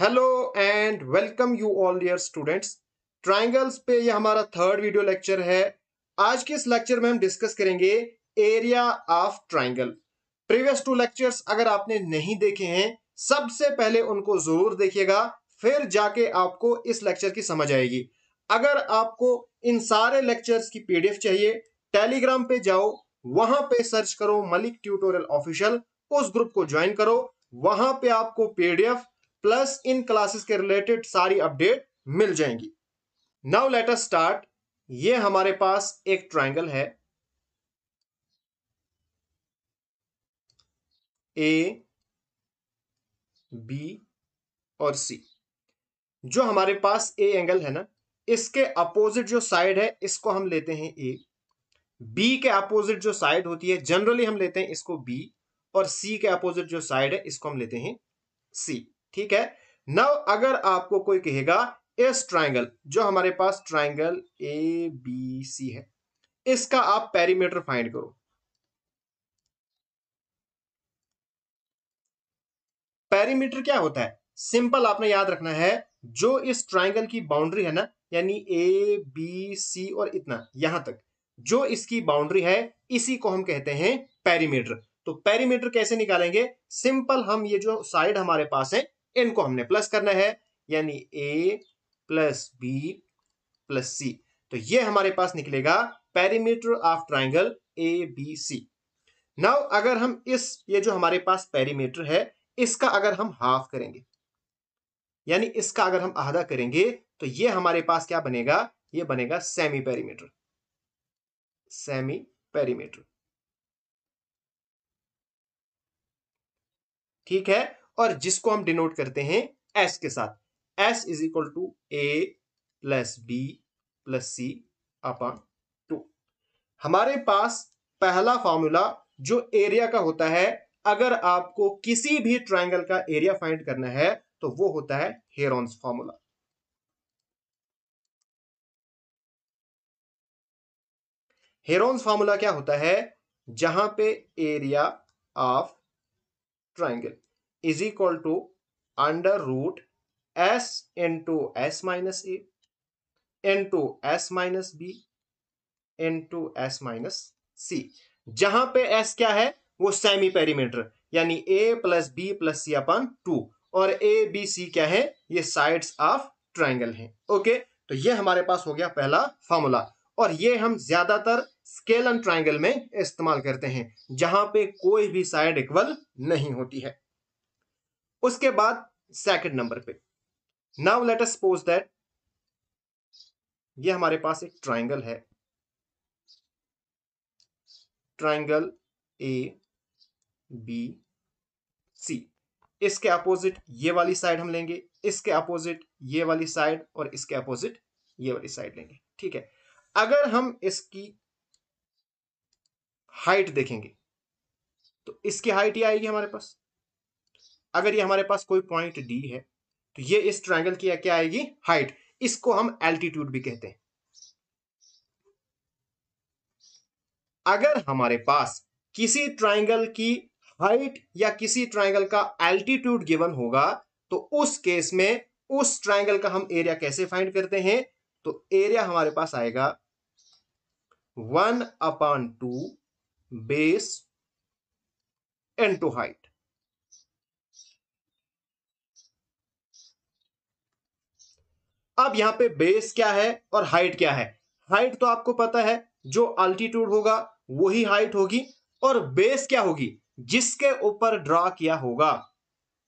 Hello and welcome you all dear students triangles पे ये हमारा थर्ड वीडियो लेक्चर है आज के इस लेक्चर में हम डिस्कस करेंगे area of triangle previous two lectures अगर आपने नहीं देखे हैं सबसे पहले उनको जरूर देखिएगा फिर जाके आपको इस लेक्चर की समझ आएगी अगर आपको इन सारे लेक्चर्स की पीडीएफ चाहिए टेलीग्राम पे जाओ वहां पे सर्च करो मलिक ट्यूटोरियल ऑफिशियल उस ग्रुप को ज्वाइन करो वहां पे आपको पीडीएफ प्लस इन क्लासेस के रिलेटेड सारी अपडेट मिल जाएंगी नाउ लेट अस स्टार्ट ये हमारे पास एक ट्रायंगल है ए बी और सी जो हमारे पास ए एंगल है ना इसके अपोजिट जो साइड है इसको हम लेते हैं ए बी के अपोजिट जो साइड होती है जनरली हम लेते हैं इसको बी और सी के अपोजिट जो साइड है इसको हम लेते हैं सी ठीक है नव अगर आपको कोई कहेगा इस ट्राइंगल जो हमारे पास ट्राइंगल ए बी सी है इसका आप पेरीमीटर फाइंड करो पेरीमीटर क्या होता है सिंपल आपने याद रखना है जो इस ट्राइंगल की बाउंड्री है ना यानी ए बी सी और इतना यहां तक जो इसकी बाउंड्री है इसी को हम कहते हैं पेरीमीटर तो पेरीमीटर कैसे निकालेंगे सिंपल हम ये जो साइड हमारे पास है इनको हमने प्लस करना है यानी A plus B plus C तो ये हमारे पास निकलेगा perimeter of triangle A B C now अगर हम इस ये जो हमारे पास पेरीमीटर है इसका अगर हम हाफ करेंगे यानी इसका अगर हम आधा करेंगे तो ये हमारे पास क्या बनेगा ये बनेगा सेमी पेरीमीटर सेमी पेरीमीटर ठीक है और जिसको हम डिनोट करते हैं एस के साथ S is equal to A plus B plus C upon two हमारे पास पहला फॉर्मूला जो एरिया का होता है अगर आपको किसी भी ट्राइंगल का एरिया फाइंड करना है तो वो होता है हेरॉन्स फॉर्मूला हेरॉन्स फार्मूला क्या होता है जहां पे area of triangle is equal to under root S into S minus A into S minus B into S minus C जहां पे एस क्या है वो सेमी पेरीमीटर यानी A plus B plus C upon two और A B C क्या है ये साइड्स ऑफ ट्राइंगल हैं ओके तो ये हमारे पास हो गया पहला फॉर्मूला और ये हम ज्यादातर स्केल एंड ट्राइंगल में इस्तेमाल करते हैं जहां पे कोई भी साइड इक्वल नहीं होती है उसके बाद सेकंड नंबर पे now let us suppose that ये हमारे पास एक ट्राइंगल है ट्राइंगल ए बी सी इसके अपोजिट ये वाली साइड हम लेंगे इसके अपोजिट ये वाली साइड और इसके अपोजिट ये वाली साइड लेंगे ठीक है अगर हम इसकी हाइट देखेंगे तो इसकी हाइट ये आएगी हमारे पास अगर ये हमारे पास कोई पॉइंट डी है तो ये इस ट्राइंगल की क्या आएगी हाइट इसको हम एल्टीट्यूड भी कहते हैं अगर हमारे पास किसी ट्राइंगल की हाइट या किसी ट्राइंगल का एल्टीट्यूड गिवन होगा तो उस केस में उस ट्राइंगल का हम एरिया कैसे फाइंड करते हैं तो एरिया हमारे पास आएगा one upon two base into height अब यहाँ पे बेस क्या है और हाइट क्या है हाइट तो आपको पता है जो अल्टीट्यूड होगा वही हाइट होगी और बेस क्या होगी जिसके ऊपर ड्रा किया होगा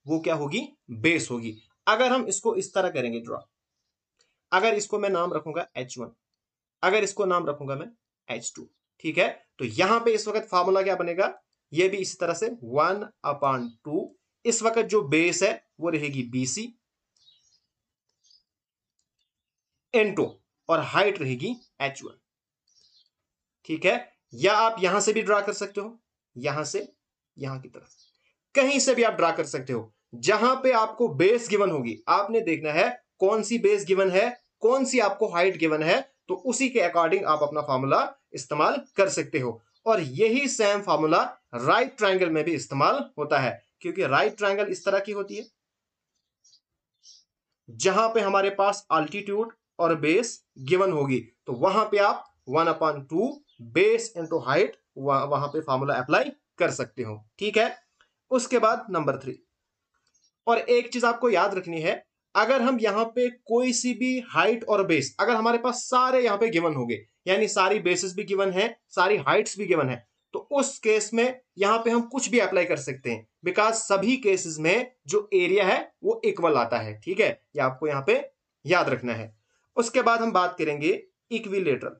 वो क्या होगी बेस होगी अगर हम इसको इस तरह करेंगे ड्रा अगर इसको मैं नाम रखूंगा एच वन अगर इसको नाम रखूंगा मैं एच टू ठीक है तो यहां पे इस वक्त फार्मूला क्या बनेगा ये भी इसी तरह से वन अपॉन टू इस वक्त जो बेस है वो रहेगी बी सी एन टू और हाइट रहेगी एच वन ठीक है या आप यहां से भी ड्रा कर सकते हो यहां से यहां की तरफ कहीं से भी आप ड्रा कर सकते हो जहां पे आपको बेस गिवन होगी आपने देखना है कौन सी बेस गिवन है कौन सी आपको हाइट गिवन है तो उसी के अकॉर्डिंग आप अपना फार्मूला इस्तेमाल कर सकते हो और यही सेम फार्मूला राइट ट्राइंगल में भी इस्तेमाल होता है क्योंकि राइट ट्राइंगल इस तरह की होती है जहां पे हमारे पास अल्टीट्यूड और बेस गिवन होगी तो वहां पे आप one upon two base into height वहां पे फार्मूला अप्लाई कर सकते हो ठीक है उसके बाद नंबर थ्री और एक चीज आपको याद रखनी है अगर हम यहाँ पे कोई सी भी हाइट और बेस अगर हमारे पास सारे यहाँ पे गिवन हो गए यानी सारी बेसिस भी गिवन है सारी हाइट्स भी गिवन है तो उस केस में यहाँ पे हम कुछ भी अप्लाई कर सकते हैं बिकॉज सभी केसेस में जो एरिया है वो इक्वल आता है ठीक है ये आपको यहाँ पे याद रखना है उसके बाद हम बात करेंगे इक्विलेटरल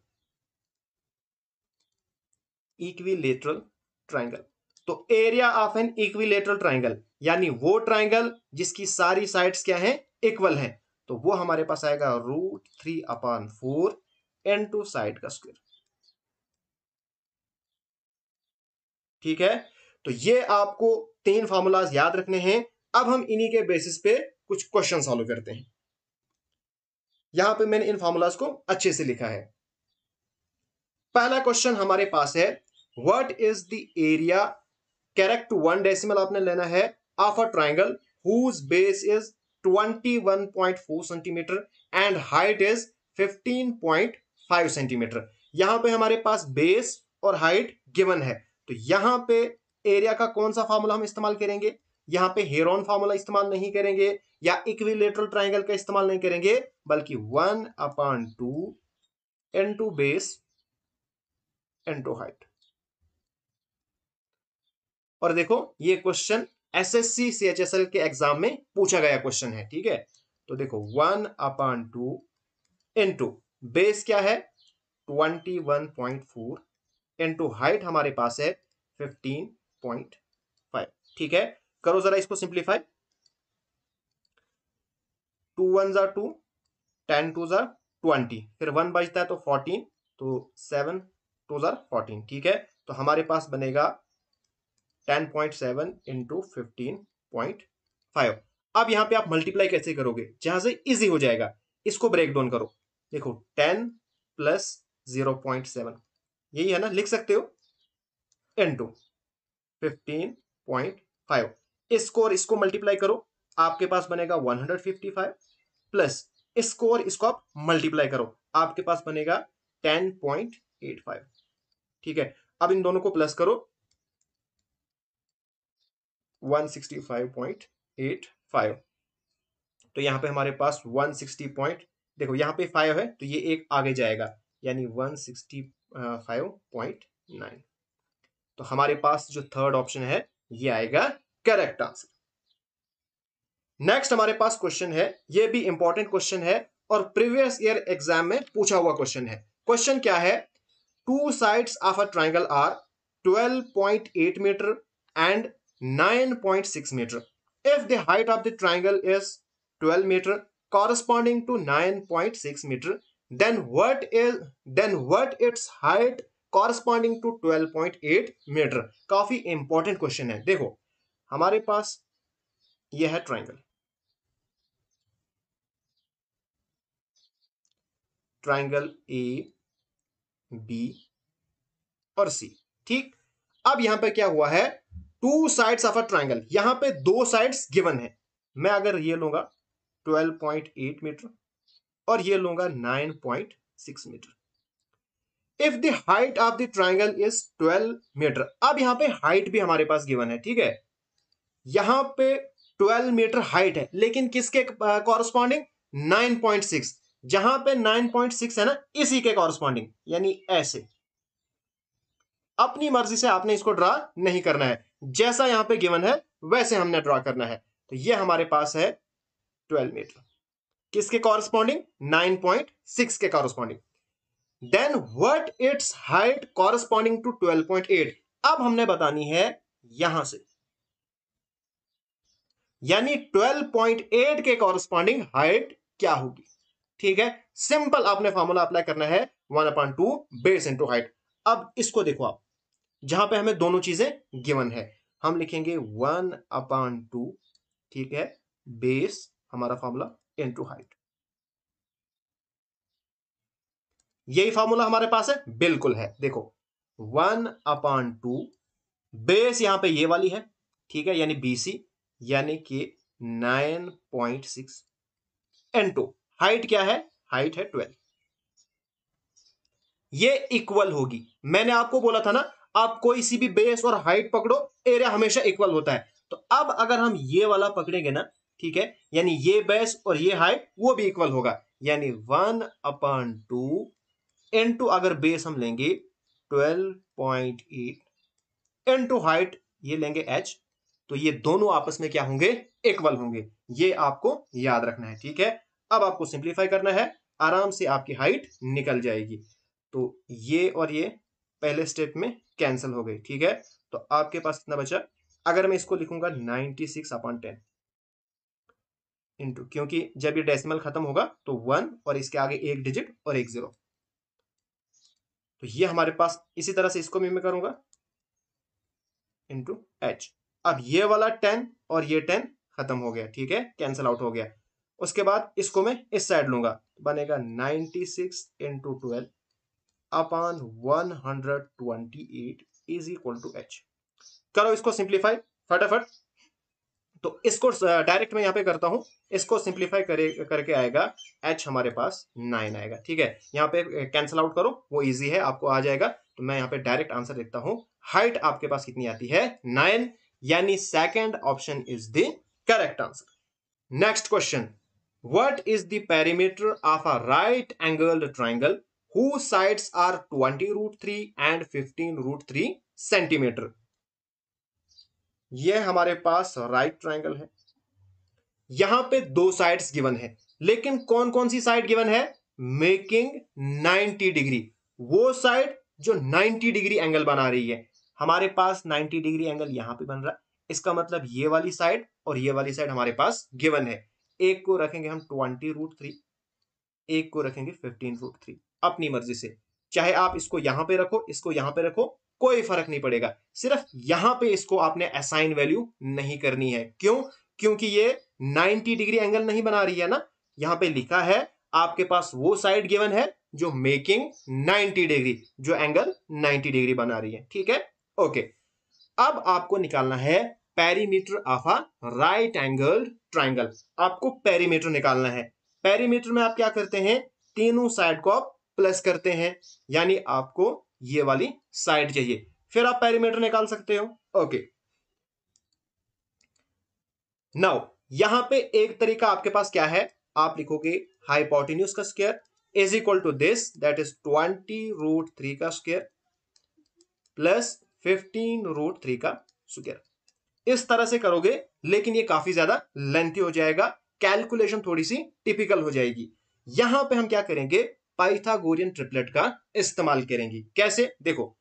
इक्विलेटरल ट्राइंगल तो area of an equilateral triangle यानी वो ट्राइंगल जिसकी सारी साइड्स क्या हैं इक्वल हैं तो वो हमारे पास आएगा root three upon four into side का स्क्वायर ठीक है तो ये आपको तीन फार्मूलाज याद रखने हैं अब हम इन्हीं के बेसिस पे कुछ क्वेश्चन सॉल्व करते हैं यहां पे मैंने इन फॉर्मूलाज को अच्छे से लिखा है पहला क्वेश्चन हमारे पास है what is the area correct one decimal आपने लेना है of a triangle whose base is 21.4 centimetre and height is 15.5 centimetre यहां पे हमारे पास बेस और हाइट गिवन है तो यहां पे एरिया का कौन सा फॉर्मूला हम इस्तेमाल करेंगे यहां पे हेरोन फार्मूला इस्तेमाल नहीं करेंगे या इक्विलेटरल ट्राइंगल का इस्तेमाल नहीं करेंगे बल्कि one upon two into base into height और देखो ये क्वेश्चन एसएससी सीएचएसएल के एग्जाम में पूछा गया क्वेश्चन है ठीक है तो देखो one upon two into base क्या है twenty one point four into height हमारे पास है फिफ्टीन पॉइंट फाइव ठीक है करो जरा इसको सिंप्लीफाई टू वन जा टू टेन टू जर ट्वेंटी फिर वन बजता है तो फोर्टीन तो सेवन टू जर फोर्टीन ठीक है तो हमारे पास बनेगा ten point seven into fifteen point five अब यहाँ पे आप मल्टीप्लाई कैसे करोगे जहां से इजी हो जाएगा इसको ब्रेक डाउन करो देखो ten plus zero point seven यही है ना लिख सकते हो इंटू फिफ्टीन पॉइंट फाइव इसको और इसको मल्टीप्लाई करो आपके पास बनेगा one hundred fifty five plus इसको और इसको आप मल्टीप्लाई करो आपके पास बनेगा टेन पॉइंट एट फाइव ठीक है अब इन दोनों को प्लस करो 165.85 तो यहां पे हमारे पास 160 पॉइंट देखो यहां पे 5 है तो ये एक आगे जाएगा यानी 165.9 तो हमारे पास जो थर्ड ऑप्शन है ये आएगा करेक्ट आंसर नेक्स्ट हमारे पास क्वेश्चन है ये भी इंपॉर्टेंट क्वेश्चन है और प्रीवियस ईयर एग्जाम में पूछा हुआ क्वेश्चन है क्वेश्चन क्या है two side of a triangle are twelve point eight metre and nine point six metre if the height of the triangle is twelve metre corresponding to nine point six metre then what is then what its height corresponding to twelve point eight metre काफी important question है देखो हमारे पास यह है triangle triangle A B और सी ठीक अब यहां पे क्या हुआ है two sides of a triangle यहां पे दो साइड्स गिवन है मैं अगर ये लूंगा 12.8 मीटर और ये लूंगा 9.6 metre if the height of the triangle is 12 metre अब यहां पे हाइट भी हमारे पास गिवन है ठीक है यहां पे 12 मीटर हाइट है लेकिन किसके कॉरस्पॉन्डिंग 9.6 जहां पे 9.6 है ना इसी के कॉरस्पॉन्डिंग यानी ऐसे अपनी मर्जी से आपने इसको ड्रा नहीं करना है जैसा यहां पे गिवन है वैसे हमने ड्रा करना है तो ये हमारे पास है 12 मीटर किसके कॉरस्पॉन्डिंग 9.6 के corresponding then what its height corresponding to 12.8 अब हमने बतानी है यहां से यानी 12.8 के कॉरस्पॉन्डिंग हाइट क्या होगी ठीक है सिंपल आपने फॉर्मूला अप्लाई करना है one upon two base into height अब इसको देखो आप जहां पे हमें दोनों चीजें गिवन है हम लिखेंगे वन अपॉन टू ठीक है बेस हमारा फॉर्मूला इंटू हाइट यही फॉर्मूला हमारे पास है बिल्कुल है देखो वन अपॉन टू बेस यहां पे ये वाली है ठीक है यानी बीसी यानी कि nine point six into height क्या है हाइट है ट्वेल्व ये इक्वल होगी मैंने आपको बोला था ना आप कोई सी भी बेस और हाइट पकड़ो एरिया हमेशा इक्वल होता है तो अब अगर हम ये वाला पकड़ेंगे ना ठीक है यानी ये बेस और ये हाइट वो भी इक्वल होगा यानी वन अपॉन टू टू अगर बेस हम लेंगे twelve point eight two height ये लेंगे एच तो ये दोनों आपस में क्या होंगे इक्वल होंगे ये आपको याद रखना है ठीक है अब आपको सिंप्लीफाई करना है आराम से आपकी हाइट निकल जाएगी तो ये और ये पहले स्टेप में कैंसिल हो गई ठीक है तो आपके पास कितना बचा अगर मैं इसको लिखूंगा 96 सिक्स अपॉन टेन इंटू क्योंकि जब ये डेसिमल खत्म होगा तो वन और इसके आगे एक डिजिट और एक जीरो तो ये हमारे पास इसी तरह से इसको भी मैं करूंगा इंटू एच अब ये वाला टेन और ये टेन खत्म हो गया ठीक है कैंसिल आउट हो गया उसके बाद इसको मैं इस साइड लूंगा बनेगा ninety six into twelve upon one hundred twenty eight is equal to H करो इसको सिंप्लीफाई फटाफट तो इसको डायरेक्ट uh, मैं यहाँ पे करता हूँ इसको सिंप्लीफाई करे करके आएगा एच हमारे पास नाइन आएगा ठीक है यहाँ पे कैंसिल uh, आउट करो वो इजी है आपको आ जाएगा तो मैं यहाँ पे डायरेक्ट आंसर देखता हूँ हाइट आपके पास कितनी आती है नाइन यानी second option is the correct answer next question What is the perimeter of a right angled triangle whose sides are 20 root 3 and 15 root 3 centimetre यह हमारे पास राइट ट्राइंगल है यहां पे दो साइड्स गिवन है लेकिन कौन कौन सी साइड गिवन है मेकिंग 90 डिग्री वो साइड जो 90 डिग्री एंगल बना रही है हमारे पास 90 डिग्री एंगल यहां पे बन रहा है इसका मतलब ये वाली साइड और ये वाली साइड हमारे पास गिवन है एक को रखेंगे हम ट्वेंटी रूट थ्री एक को रखेंगे फिफ्टीन रूट थ्री अपनी मर्जी से चाहे आप इसको यहां पे रखो इसको यहां पे रखो कोई फर्क नहीं पड़ेगा सिर्फ यहां पे इसको आपने असाइन वैल्यू नहीं करनी है क्यों क्योंकि ये 90 डिग्री एंगल नहीं बना रही है ना यहां पे लिखा है आपके पास वो साइड गिवन है जो मेकिंग 90 डिग्री जो एंगल 90 डिग्री बना रही है ठीक है ओके अब आपको निकालना है perimeter of a right angled triangle आपको पेरीमीटर निकालना है पेरीमीटर में आप क्या करते हैं तीनों साइड को आप प्लस करते हैं यानी आपको ये वाली साइड चाहिए फिर आप पेरीमीटर निकाल सकते हो ओके नाउ यहां पे एक तरीका आपके पास क्या है आप लिखोगे हाइपोटिन्यूस का square is equal to this that is twenty root three का square plus fifteen root three का स्क्वायर इस तरह से करोगे लेकिन ये काफी ज्यादा लेंथी हो जाएगा कैलकुलेशन थोड़ी सी टिपिकल हो जाएगी यहां पे हम क्या करेंगे पाइथागोरियन ट्रिपलेट का इस्तेमाल करेंगे कैसे देखो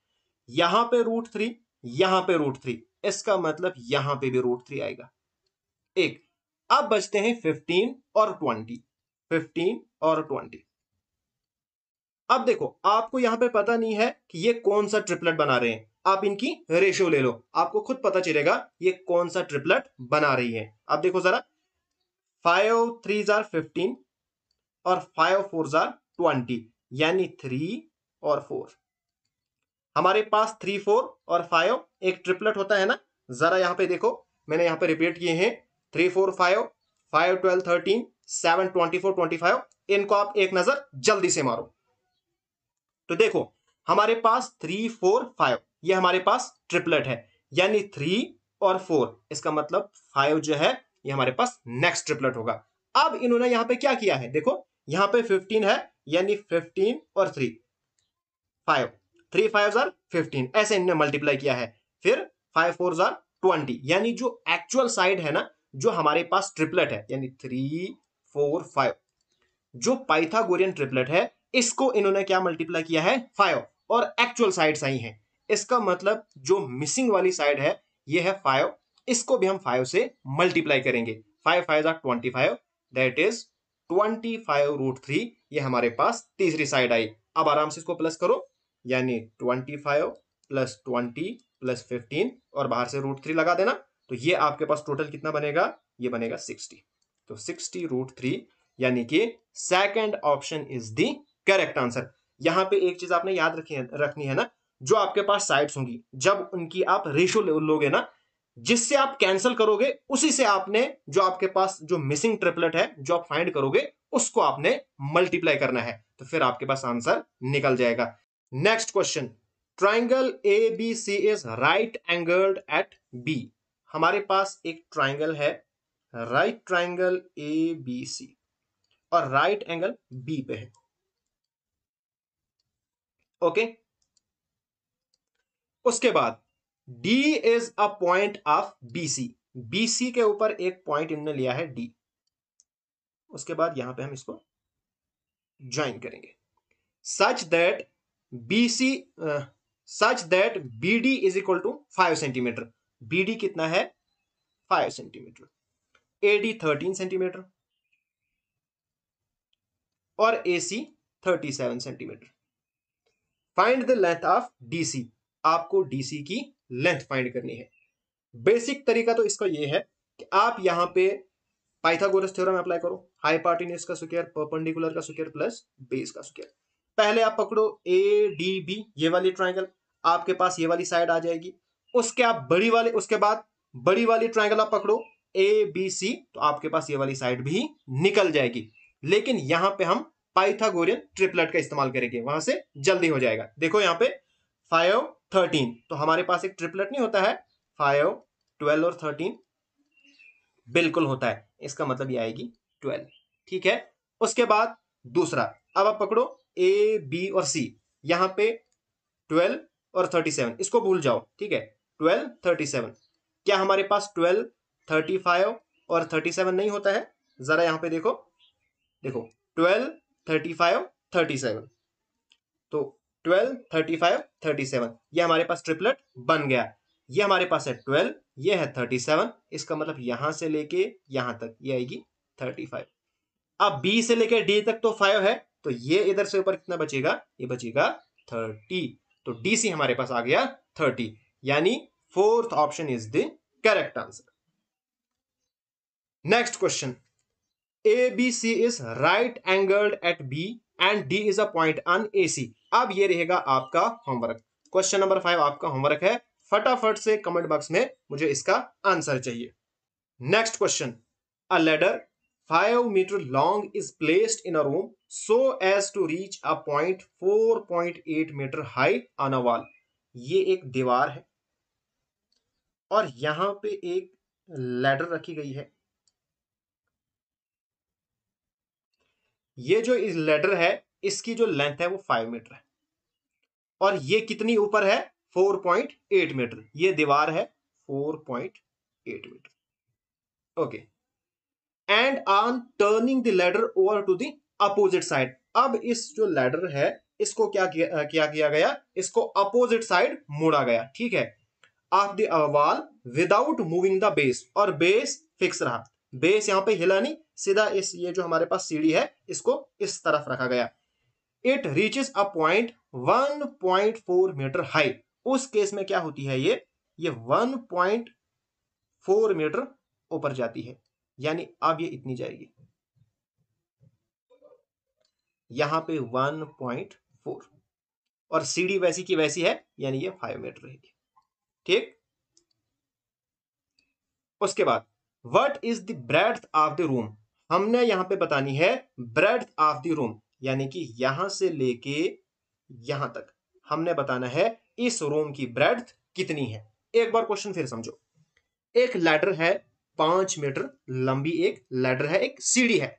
यहां पे रूट थ्री यहां पे रूट थ्री इसका मतलब यहां पे भी रूट थ्री आएगा एक अब बचते हैं फिफ्टीन और ट्वेंटी फिफ्टीन और ट्वेंटी अब देखो आपको यहां पे पता नहीं है कि ये कौन सा ट्रिपलेट बना रहे हैं आप इनकी रेशियो ले लो आपको खुद पता चलेगा ये कौन सा ट्रिपलेट बना रही है आप देखो जरा फाइव थ्री जार फिफ्टीन और फाइव फोर जार ट्वेंटी यानी थ्री और फोर हमारे पास थ्री फोर और फाइव एक ट्रिपलेट होता है ना जरा यहाँ पे देखो मैंने यहाँ पे रिपीट किए हैं three four five five twelve thirteen seven twenty four twenty five इनको आप एक नजर जल्दी से मारो तो देखो हमारे पास थ्री फोर फाइव ये हमारे पास ट्रिपलेट है यानी थ्री और फोर इसका मतलब फाइव जो है ये हमारे पास नेक्स्ट ट्रिपलेट होगा अब इन्होंने यहां पे क्या किया है देखो यहां पे फिफ्टीन है यानी फिफ्टीन और three five three five are fifteen ऐसे इनने मल्टीप्लाई किया है फिर फाइव फोर आर ट्वेंटी यानी जो एक्चुअल साइड है ना जो हमारे पास ट्रिपलेट है यानी थ्री फोर फाइव जो पाइथागोरियन ट्रिपलेट है इसको इन्होंने क्या मल्टीप्लाई किया है फाइव और एक्चुअल साइड सही है इसका मतलब जो मिसिंग वाली साइड है ये है फाइव इसको भी हम फाइव से मल्टीप्लाई करेंगे five five are twenty five that is twenty five root three ये हमारे पास तीसरी साइड आई अब आराम से इसको प्लस करो यानी twenty five plus twenty plus fifteen और बाहर से रूट थ्री लगा देना तो ये आपके पास टोटल कितना बनेगा ये बनेगा सिक्सटी तो सिक्सटी रूट थ्री यानी कि second option is the correct answer यहां पे एक चीज आपने याद रखी है रखनी है ना जो आपके पास साइट्स होंगी जब उनकी आप रेशो लोगे ना जिससे आप कैंसिल करोगे उसी से आपने जो आपके पास जो मिसिंग ट्रिपलेट है जो आप फाइंड करोगे उसको आपने मल्टीप्लाई करना है तो फिर आपके पास आंसर निकल जाएगा next question triangle A B C is right angled at B हमारे पास एक ट्राइंगल है right triangle A B C और राइट एंगल बी पे है ओके okay? उसके बाद D is a point of B C के ऊपर एक पॉइंट इनने लिया है डी उसके बाद यहां पे हम इसको ज्वाइन करेंगे such that C such that D is equal to five centimetre D कितना है five centimetre D thirteen centimetre और AC thirty seven centimetre find the length of C आपको डीसी की लेंथ फाइंड करनी है बेसिक तरीका तो इसका ये है कि आप यहां पे पाइथागोरस थ्योरम अप्लाई करो हाई हाइपार्टिन्यूस का स्क्वायर परपेंडिकुलर का स्क्वायर प्लस बेस का स्क्वायर पहले आप पकड़ो ए डी बी ये वाली ट्राइंगल आपके पास ये वाली साइड आ जाएगी उसके आप बड़ी वाले उसके बाद बड़ी वाली ट्राइंगल आप पकड़ो ए बी सी तो आपके पास ये वाली साइड भी निकल जाएगी लेकिन यहां पे हम पाइथागोरियन ट्रिपलेट का इस्तेमाल करेंगे वहां से जल्दी हो जाएगा देखो यहां पे फाइव थर्टीन तो हमारे पास एक ट्रिपलेट नहीं होता है फाइव ट्वेल्व और थर्टीन बिल्कुल होता है इसका मतलब ये आएगी ट्वेल्व ठीक है उसके बाद दूसरा अब आप पकड़ो ए बी और सी यहां पे ट्वेल्व और थर्टी सेवन इसको भूल जाओ ठीक है ट्वेल्व थर्टी सेवन क्या हमारे पास ट्वेल्व थर्टी फाइव और थर्टी सेवन नहीं होता है जरा यहां पे देखो देखो twelve thirty five thirty seven तो twelve thirty five thirty seven ये हमारे पास ट्रिपलेट बन गया ये हमारे पास है ट्वेल्व ये है थर्टी सेवन इसका मतलब यहां से लेके यहां तक ये आएगी थर्टी फाइव अब बी से लेके डी तक तो फाइव है तो ये इधर से ऊपर कितना बचेगा ये बचेगा थर्टी तो डी सी हमारे पास आ गया थर्टी यानी fourth option is the correct answer next question A B C is right angled at B and D is a point on C अब ये रहेगा आपका होमवर्क क्वेश्चन नंबर फाइव आपका homework है फटाफट से कमेंट बॉक्स में मुझे इसका आंसर चाहिए next question a ladder five metre long is placed in a room so as to reach a point four point eight metre high on a wall ये एक दीवार है और यहां पे एक लेडर रखी गई है ये जो इस लेडर है इसकी जो लेंथ है वो फाइव मीटर है और ये कितनी ऊपर है फोर पॉइंट एट मीटर ये दीवार है four point eight metre okay and on turning the ladder over to the opposite side अब इस जो लेडर है इसको क्या किया क्या किया गया इसको अपोजिट साइड मोड़ा गया ठीक है off the wall without moving the base और बेस फिक्स रहा बेस यहाँ पे हिला नहीं सीधा इस ये जो हमारे पास सीढ़ी है इसको इस तरफ रखा गया it reaches a point 1.4 metre high उस केस में क्या होती है ये ये 1.4 मीटर ऊपर जाती है यानी अब ये इतनी जाएगी यहां पे 1.4 और सीढ़ी वैसी की वैसी है यानी ये 5 मीटर रहेगी ठीक उसके बाद what is the breadth of the room हमने यहां पे बतानी है ब्रेड ऑफ द रूम यानी कि यहां से लेके यहां तक हमने बताना है इस रूम की ब्रेड कितनी है एक बार क्वेश्चन फिर समझो एक लैडर है पांच मीटर लंबी एक लैडर है एक सीढ़ी है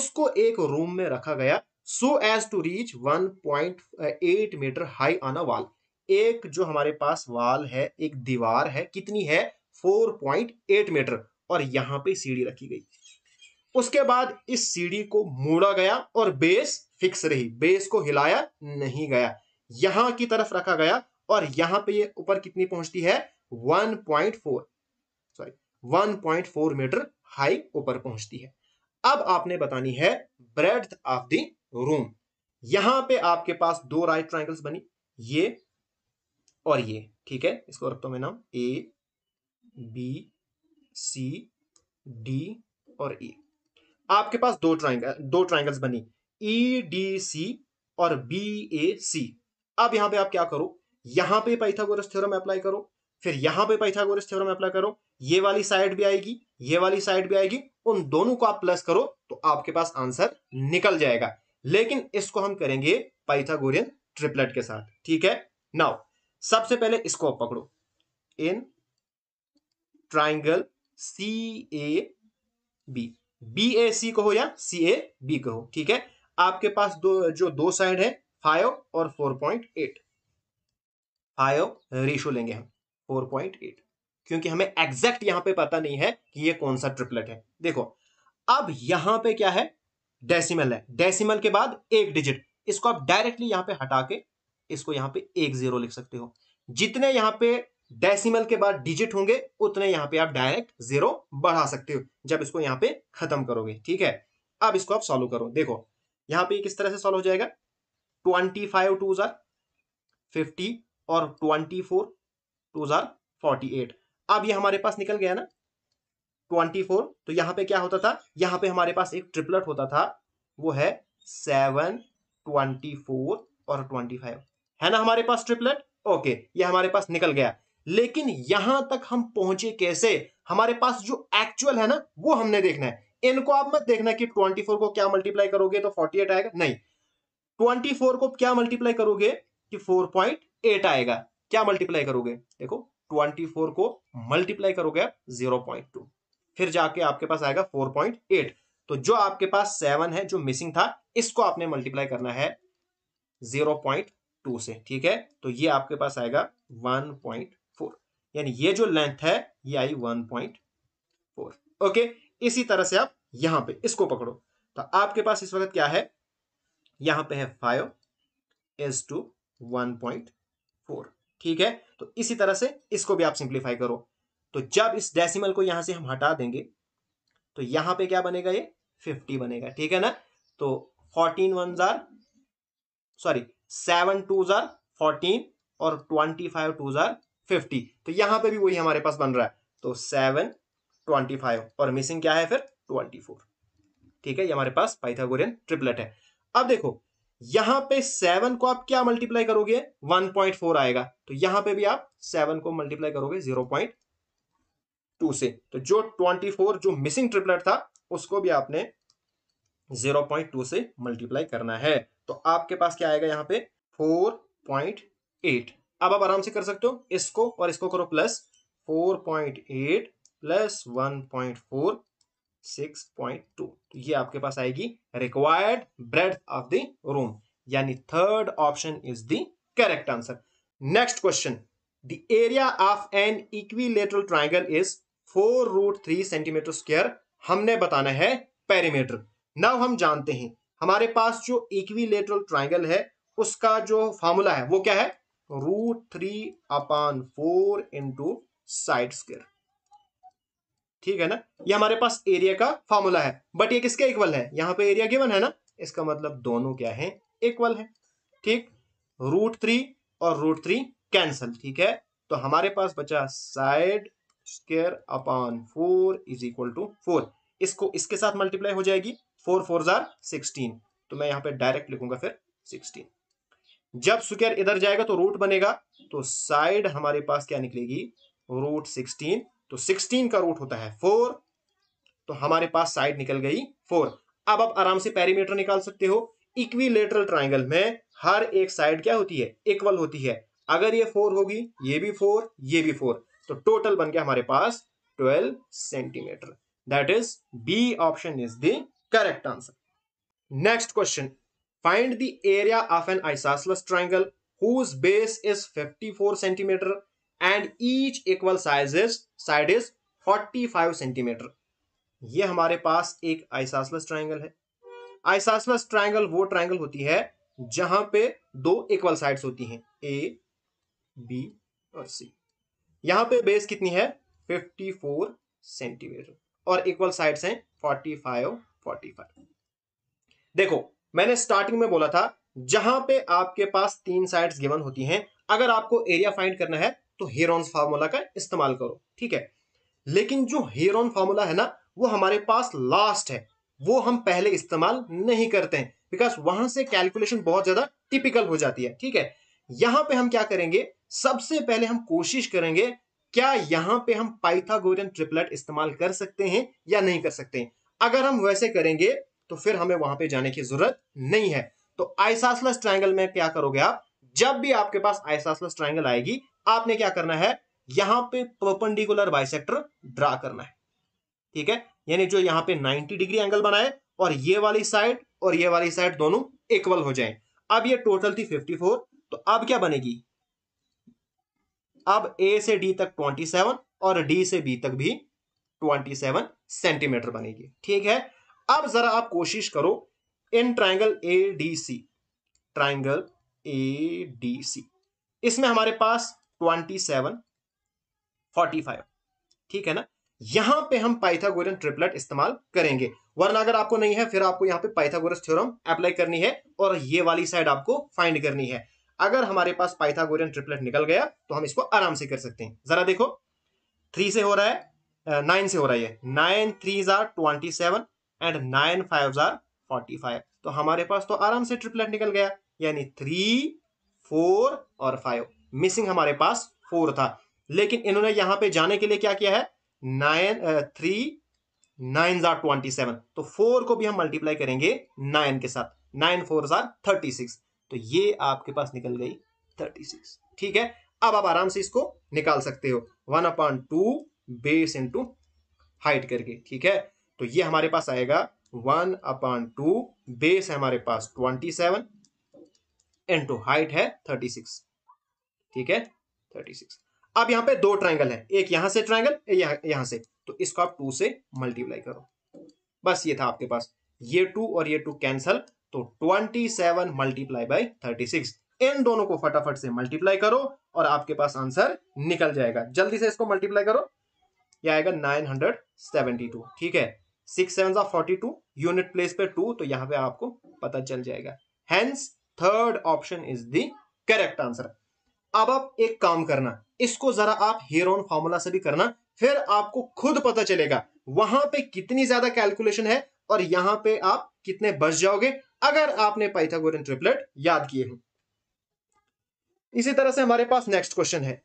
उसको एक रूम में रखा गया so as to reach 1.8 metre high on a wall एक जो हमारे पास वॉल है एक दीवार है कितनी है 4.8 मीटर और यहां पे सीढ़ी रखी गई उसके बाद इस सीढ़ी को मोड़ा गया और बेस फिक्स रही बेस को हिलाया नहीं गया यहां की तरफ रखा गया और यहां पे ये ऊपर कितनी पहुंचती है 1.4 सॉरी 1.4 मीटर हाई ऊपर पहुंचती है अब आपने बतानी है ब्रेड ऑफ द रूम यहां पे आपके पास दो राइट ट्राइंगल्स बनी ये और ये ठीक है इसको रखता हूं मैं नाम ए बी सी डी और ई e. आपके पास दो ट्राइंगल दो ट्राइंगल्स बनी ई डी सी और बी ए सी अब यहां पे आप क्या करो यहां पे पाइथागोरस थ्योरम अप्लाई करो फिर यहां पे पाइथागोरस थ्योरम अप्लाई करो ये वाली साइड भी आएगी ये वाली साइड भी आएगी उन दोनों को आप प्लस करो तो आपके पास आंसर निकल जाएगा लेकिन इसको हम करेंगे पाइथागोरियन ट्रिपलेट के साथ ठीक है नाउ सबसे पहले इसको पकड़ो in triangle C A B B A C कहो या सी ए बी कहो ठीक है आपके पास दो जो दो साइड है फाइव और four point eight five ratio लेंगे हम फोर पॉइंट एट क्योंकि हमें एग्जैक्ट यहां पे पता नहीं है कि ये कौन सा ट्रिपलेट है देखो अब यहां पे क्या है डेसिमल है डेसिमल के बाद एक डिजिट इसको आप डायरेक्टली यहां पे हटा के इसको यहां पे एक जीरो लिख सकते हो जितने यहां पे डेसिमल के बाद डिजिट होंगे उतने यहां पे आप डायरेक्ट जीरो बढ़ा सकते हो जब इसको यहां पे खत्म करोगे ठीक है अब इसको आप सॉल्व करो देखो यहां पे किस तरह से सॉल्व हो जाएगा ट्वेंटी फाइव टू जार फिफ्टी और ट्वेंटी फोर टू जार फोर्टी एट अब ये हमारे पास निकल गया ना ट्वेंटी फोर तो यहां पे क्या होता था यहां पे हमारे पास एक ट्रिपलेट होता था वो है सेवन ट्वेंटी फोर और ट्वेंटी फाइव है ना हमारे पास ट्रिपलेट ओके ये हमारे पास निकल गया लेकिन यहां तक हम पहुंचे कैसे हमारे पास जो एक्चुअल है ना वो हमने देखना है इनको आप मत देखना कि 24 को क्या मल्टीप्लाई करोगे तो 48 आएगा नहीं 24 को क्या मल्टीप्लाई करोगे कि 4.8 आएगा क्या मल्टीप्लाई करोगे देखो 24 को मल्टीप्लाई करोगे आप जीरो फिर जाके आपके पास आएगा 4.8 तो जो आपके पास सेवन है जो मिसिंग था इसको आपने मल्टीप्लाई करना है टू से ठीक है तो ये आपके पास आएगा वन पॉइंट यानी ये जो लेंथ है ये आई वन पॉइंट फोर ओके इसी तरह से आप यहां पे इसको पकड़ो तो आपके पास इस वक्त क्या है यहां पे है five is to one point four ठीक है तो इसी तरह से इसको भी आप सिंप्लीफाई करो तो जब इस डेसिमल को यहां से हम हटा देंगे तो यहां पे क्या बनेगा ये फिफ्टी बनेगा ठीक है ना तो फोर्टीन वन जार सॉरी सेवन टू जार फोर्टीन और ट्वेंटी फाइव टू जार फिफ्टी तो यहां पर भी वही हमारे पास बन रहा है तो सेवन ट्वेंटी फाइव और मिसिंग क्या है फिर ट्वेंटी फोर ठीक है ये हमारे पास पाइथागोरियन ट्रिपलेट है अब देखो यहां पे सेवन को आप क्या मल्टीप्लाई करोगे वन पॉइंट फोर आएगा तो यहां पे भी आप सेवन को मल्टीप्लाई करोगे जीरो पॉइंट टू से तो जो ट्वेंटी फोर जो मिसिंग ट्रिपलेट था उसको भी आपने जीरो पॉइंट टू से मल्टीप्लाई करना है तो आपके पास क्या आएगा यहां पे फोर पॉइंट एट अब आप आराम से कर सकते हो इसको और इसको करो plus four point eight plus one point four six point two ये आपके पास आएगी required breadth of the room यानी third option is the correct answer next question the area of an equilateral triangle is four root three centimeter square हमने बताना है perimeter now हम जानते हैं हमारे पास जो इक्विलेटरल ट्राइंगल है उसका जो फॉर्मूला है वो क्या है root three upon four into side square ठीक है ना ये हमारे पास एरिया का फॉर्मूला है बट ये किसके इक्वल है यहां पे एरिया गिवन है ना इसका मतलब दोनों क्या है इक्वल है ठीक रूट थ्री और रूट थ्री कैंसल ठीक है तो हमारे पास बचा side square upon four is equal to four इसको इसके साथ मल्टीप्लाई हो जाएगी फोर फोर जार सिक्सटीन तो मैं यहाँ पे डायरेक्ट लिखूंगा फिर सिक्सटीन जब स्क्वायर इधर जाएगा तो रूट बनेगा तो साइड हमारे पास क्या निकलेगी रूट सिक्सटीन तो सिक्सटीन का रूट होता है फोर तो हमारे पास साइड निकल गई फोर अब आप आराम से पैरीमीटर निकाल सकते हो इक्विलेटरल ट्राइंगल में हर एक साइड क्या होती है इक्वल होती है अगर ये फोर होगी ये भी फोर ये भी फोर तो टोटल बन गया हमारे पास twelve centimeter that is B option is the correct answer next question Find the area of an isosceles triangle whose base is 54 centimeter and each equal size is side is 45 centimeter. ये हमारे पास एक आइसासलस triangle है आइसासलस triangle वो triangle होती है जहां पे दो इक्वल साइड्स होती हैं ए बी और सी यहां पे बेस कितनी है 54 सेंटीमीटर और इक्वल साइड्स हैं 45 45 देखो मैंने स्टार्टिंग में बोला था जहां पे आपके पास तीन साइड्स गिवन होती हैं अगर आपको एरिया फाइंड करना है तो हेरोन फार्मूला का इस्तेमाल करो ठीक है लेकिन जो हेरोन फार्मूला है ना वो हमारे पास लास्ट है वो हम पहले इस्तेमाल नहीं करते हैं बिकॉज वहां से कैलकुलेशन बहुत ज्यादा टिपिकल हो जाती है ठीक है यहां पे हम क्या करेंगे सबसे पहले हम कोशिश करेंगे क्या यहां पे हम पाइथागोरियन ट्रिपलेट इस्तेमाल कर सकते हैं या नहीं कर सकते हैं अगर हम वैसे करेंगे तो फिर हमें वहां पे जाने की जरूरत नहीं है तो आइसासलस ट्राइंगल में क्या करोगे आप जब भी आपके पास आइसासलस ट्राइंगल आएगी आपने क्या करना है यहां पे परपेंडिकुलर बाइसेक्टर ड्रा करना है ठीक है यानी जो यहां पे 90 डिग्री एंगल बनाए और ये वाली साइड और ये वाली साइड दोनों इक्वल हो जाएं अब ये टोटल थी 54 तो अब क्या बनेगी अब ए से डी तक 27 और डी से बी तक भी 27 सेंटीमीटर बनेगी ठीक है अब जरा आप कोशिश करो in triangle A D C triangle A D C इसमें हमारे पास ट्वेंटी सेवन फोर्टी फाइव ठीक है ना यहां पे हम पाइथागोरियन ट्रिपलेट इस्तेमाल करेंगे वरना अगर आपको नहीं है फिर आपको यहां पे पाइथागोरस थ्योरम अप्लाई करनी है और ये वाली साइड आपको फाइंड करनी है अगर हमारे पास पाइथागोरियन ट्रिपलेट निकल गया तो हम इसको आराम से कर सकते हैं जरा देखो थ्री से हो रहा है नाइन से हो रहा है नाइन थ्री जार twenty seven and nine five are forty five तो हमारे पास तो आराम से ट्रिपलेट निकल गया यानी थ्री फोर और फाइव मिसिंग हमारे पास फोर था लेकिन इन्होंने यहां पे जाने के लिए क्या किया है नाइन थ्री नाइन जार ट्वेंटी सेवन तो फोर को भी हम मल्टीप्लाई करेंगे नाइन के साथ नाइन फोर जार थर्टी सिक्स तो ये आपके पास निकल गई थर्टी सिक्स ठीक है अब आप आराम से इसको निकाल सकते हो one upon two base into height करके ठीक है तो ये हमारे पास आएगा वन अपॉन टू बेस है हमारे पास ट्वेंटी सेवन इंटू हाइट है थर्टी सिक्स ठीक है थर्टी सिक्स अब यहां पे दो ट्राइंगल है एक यहां से ट्राइंगल यहां से तो इसको आप टू से मल्टीप्लाई करो बस ये था आपके पास ये टू और ये टू कैंसल तो twenty seven multiply by thirty six इन दोनों को फटाफट से मल्टीप्लाई करो और आपके पास आंसर निकल जाएगा जल्दी से इसको मल्टीप्लाई करो यह आएगा नाइन हंड्रेड सेवेंटी टू ठीक है six seven forty two unit place पे टू तो यहां पे आपको पता चल जाएगा hence third option is the correct answer अब आप एक काम करना इसको जरा आप हेयर ऑन फॉर्मूला से भी करना फिर आपको खुद पता चलेगा वहां पे कितनी ज्यादा कैलकुलेशन है और यहां पे आप कितने बच जाओगे अगर आपने पाइथागोरियन ट्रिपलेट याद किए हो इसी तरह से हमारे पास नेक्स्ट क्वेश्चन है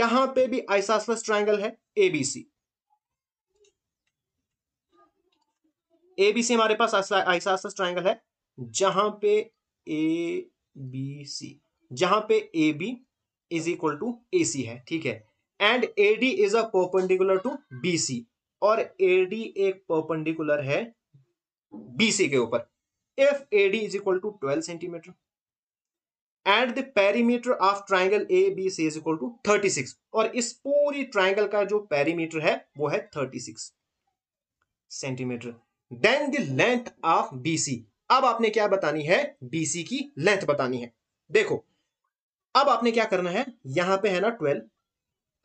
यहां पे भी आइसास ट्रायंगल है एबीसी ए बी सी हमारे पास ऐसा ऐसा ट्राइंगल है जहां पे ए बी सी जहां पे A B is equal to A C है ठीक है and A D is a perpendicular to B C और ए डी एक परपेंडिकुलर है बी सी के ऊपर equal to twelve centimeter and the perimeter of triangle A B C is equal to thirty six और इस पूरी triangle का जो पेरीमीटर है वो है thirty six centimeter then the length of BC अब आपने क्या बतानी है बीसी की लेंथ बतानी है देखो अब आपने क्या करना है यहां पे है ना ट्वेल्व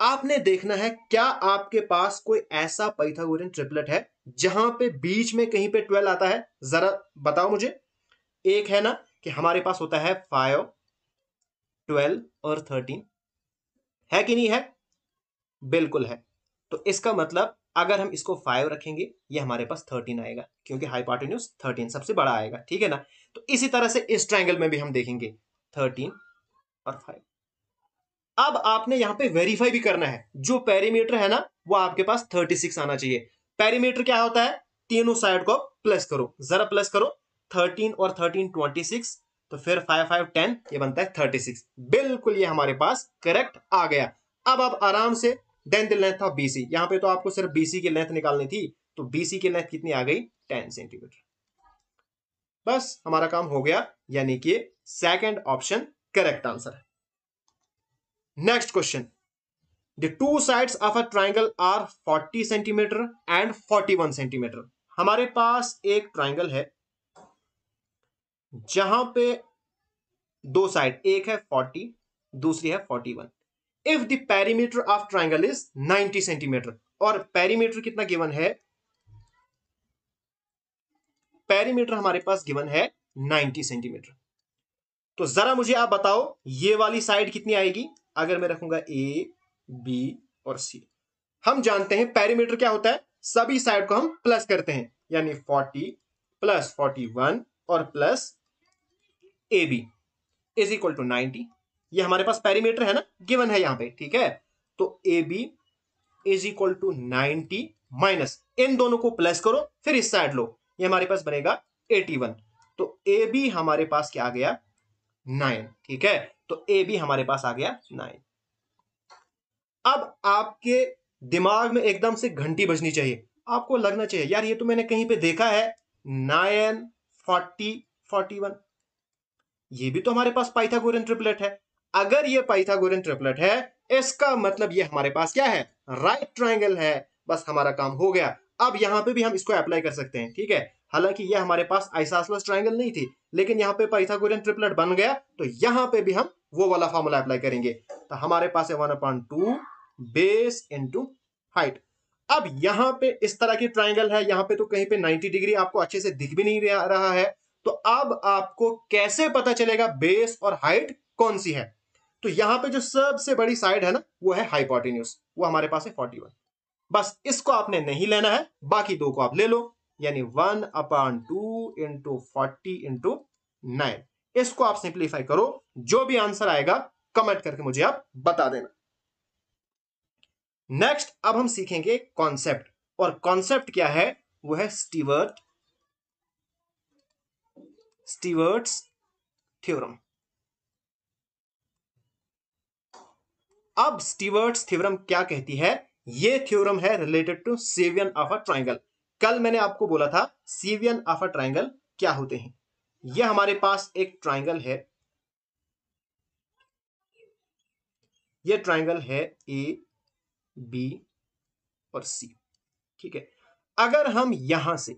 आपने देखना है क्या आपके पास कोई ऐसा पाइथागोरियन ट्रिपलेट है जहां पे बीच में कहीं पे ट्वेल्व आता है जरा बताओ मुझे एक है ना कि हमारे पास होता है फाइव ट्वेल्व और थर्टीन है कि नहीं है बिल्कुल है तो इसका मतलब अगर हम इसको फाइव रखेंगे ये हमारे पास थर्टीन आएगा क्योंकि हाइपाटेन्यूज थर्टीन सबसे बड़ा आएगा ठीक है ना तो इसी तरह से इस ट्राइंगल में भी हम देखेंगे थर्टीन और फाइव अब आपने यहां पे वेरीफाई भी करना है जो पेरीमीटर है ना वो आपके पास थर्टी सिक्स आना चाहिए पेरीमीटर क्या होता है तीनों साइड को प्लस करो जरा प्लस करो थर्टीन और थर्टीन ट्वेंटी सिक्स तो फिर फाइव फाइव टेन ये बनता है थर्टी सिक्स बिल्कुल ये हमारे पास करेक्ट आ गया अब आप आराम से then the length of BC यहां पे तो आपको सिर्फ बीसी की लेंथ निकालनी थी तो बीसी की लेंथ कितनी आ गई टेन सेंटीमीटर बस हमारा काम हो गया यानी कि सेकंड ऑप्शन करेक्ट आंसर है next question the two sides of a triangle are 40 centimeter and 41 centimeter हमारे पास एक ट्राइंगल है जहां पे दो साइड एक है 40 दूसरी है 41 if the perimeter of triangle is 90 centimeter और पेरीमीटर कितना गिवन है पेरीमीटर हमारे पास गिवन है 90 सेंटीमीटर तो जरा मुझे आप बताओ ये वाली साइड कितनी आएगी अगर मैं रखूंगा ए बी और सी हम जानते हैं पेरीमीटर क्या होता है सभी साइड को हम प्लस करते हैं यानी 40 प्लस 41 और plus A B is equal to ninety ये हमारे पास पैरीमीटर है ना गिवन है यहां पे ठीक है तो A B is equal to ninety minus इन दोनों को प्लस करो फिर इस साइड लो ये हमारे पास बनेगा एटी वन तो ए बी हमारे पास क्या आ गया नाइन ठीक है तो ए बी हमारे पास आ गया नाइन अब आपके दिमाग में एकदम से घंटी बजनी चाहिए आपको लगना चाहिए यार ये तो मैंने कहीं पे देखा है नाइन फोर्टी फोर्टी वन ये भी तो हमारे पास पाइथागोरियन ट्रिपलेट है अगर ये पाइथागोरियन ट्रिपलेट है इसका मतलब ये हमारे पास क्या है राइट right ट्राइंगल है बस हमारा काम हो गया अब यहाँ पे भी हम इसको अप्लाई कर सकते हैं ठीक है हालांकि ये हमारे पास आइसास ट्राइंगल नहीं थी लेकिन यहाँ पे पाइथागोरियन ट्रिपलेट बन गया तो यहाँ पे भी हम वो वाला फॉर्मूला अप्लाई करेंगे तो हमारे पास है one upon two base into height अब यहाँ पे इस तरह की ट्राइंगल है यहाँ पे तो कहीं पे 90 डिग्री आपको अच्छे से दिख भी नहीं रहा है तो अब आपको कैसे पता चलेगा बेस और हाइट कौन सी है तो यहां पे जो सबसे बड़ी साइड है ना वो है हाइपोटिन्यूस वो हमारे पास है 41 बस इसको आपने नहीं लेना है बाकी दो को आप ले लो यानी one upon two into forty into nine इसको आप सिंप्लीफाई करो जो भी आंसर आएगा कमेंट करके मुझे आप बता देना नेक्स्ट अब हम सीखेंगे कॉन्सेप्ट और कॉन्सेप्ट क्या है वो है स्टीवर्ट स्टीवर्ट्स थ्योरम अब स्टीवर्ट्स थ्योरम क्या कहती है ये थ्योरम है related to cevian of a triangle कल मैंने आपको बोला था सीवियन ऑफ अ ट्राइंगल क्या होते हैं यह हमारे पास एक ट्राइंगल है यह ट्राइंगल है ए बी और सी ठीक है अगर हम यहां से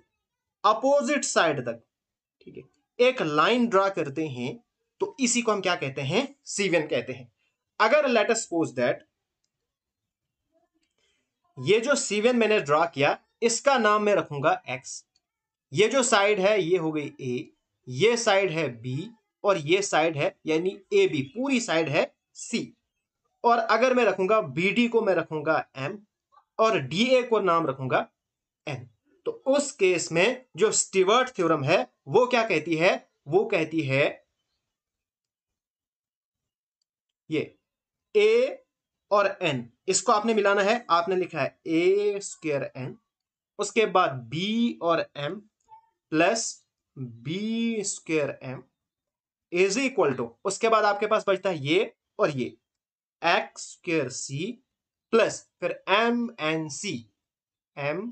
अपोजिट साइड तक ठीक है एक लाइन ड्रा करते हैं तो इसी को हम क्या कहते हैं सीवियन कहते हैं अगर लेट अस सपोज दैट ये जो सीवन मैंने ड्रा किया इसका नाम मैं रखूंगा एक्स ये जो साइड है ये हो गई ए ये साइड है बी और ये साइड है यानी ए बी पूरी साइड है सी और अगर मैं रखूंगा बी डी को मैं रखूंगा एम और डी ए को नाम रखूंगा एन तो उस केस में जो स्टीवर्ट थ्योरम है वो क्या कहती है वो कहती है ये ए और एन इसको आपने मिलाना है आपने लिखा है ए स्क्र एन उसके बाद बी और M plus B square M is equal to उसके बाद आपके पास बचता है ये और ये एक्स स्क्र सी प्लस फिर M N C M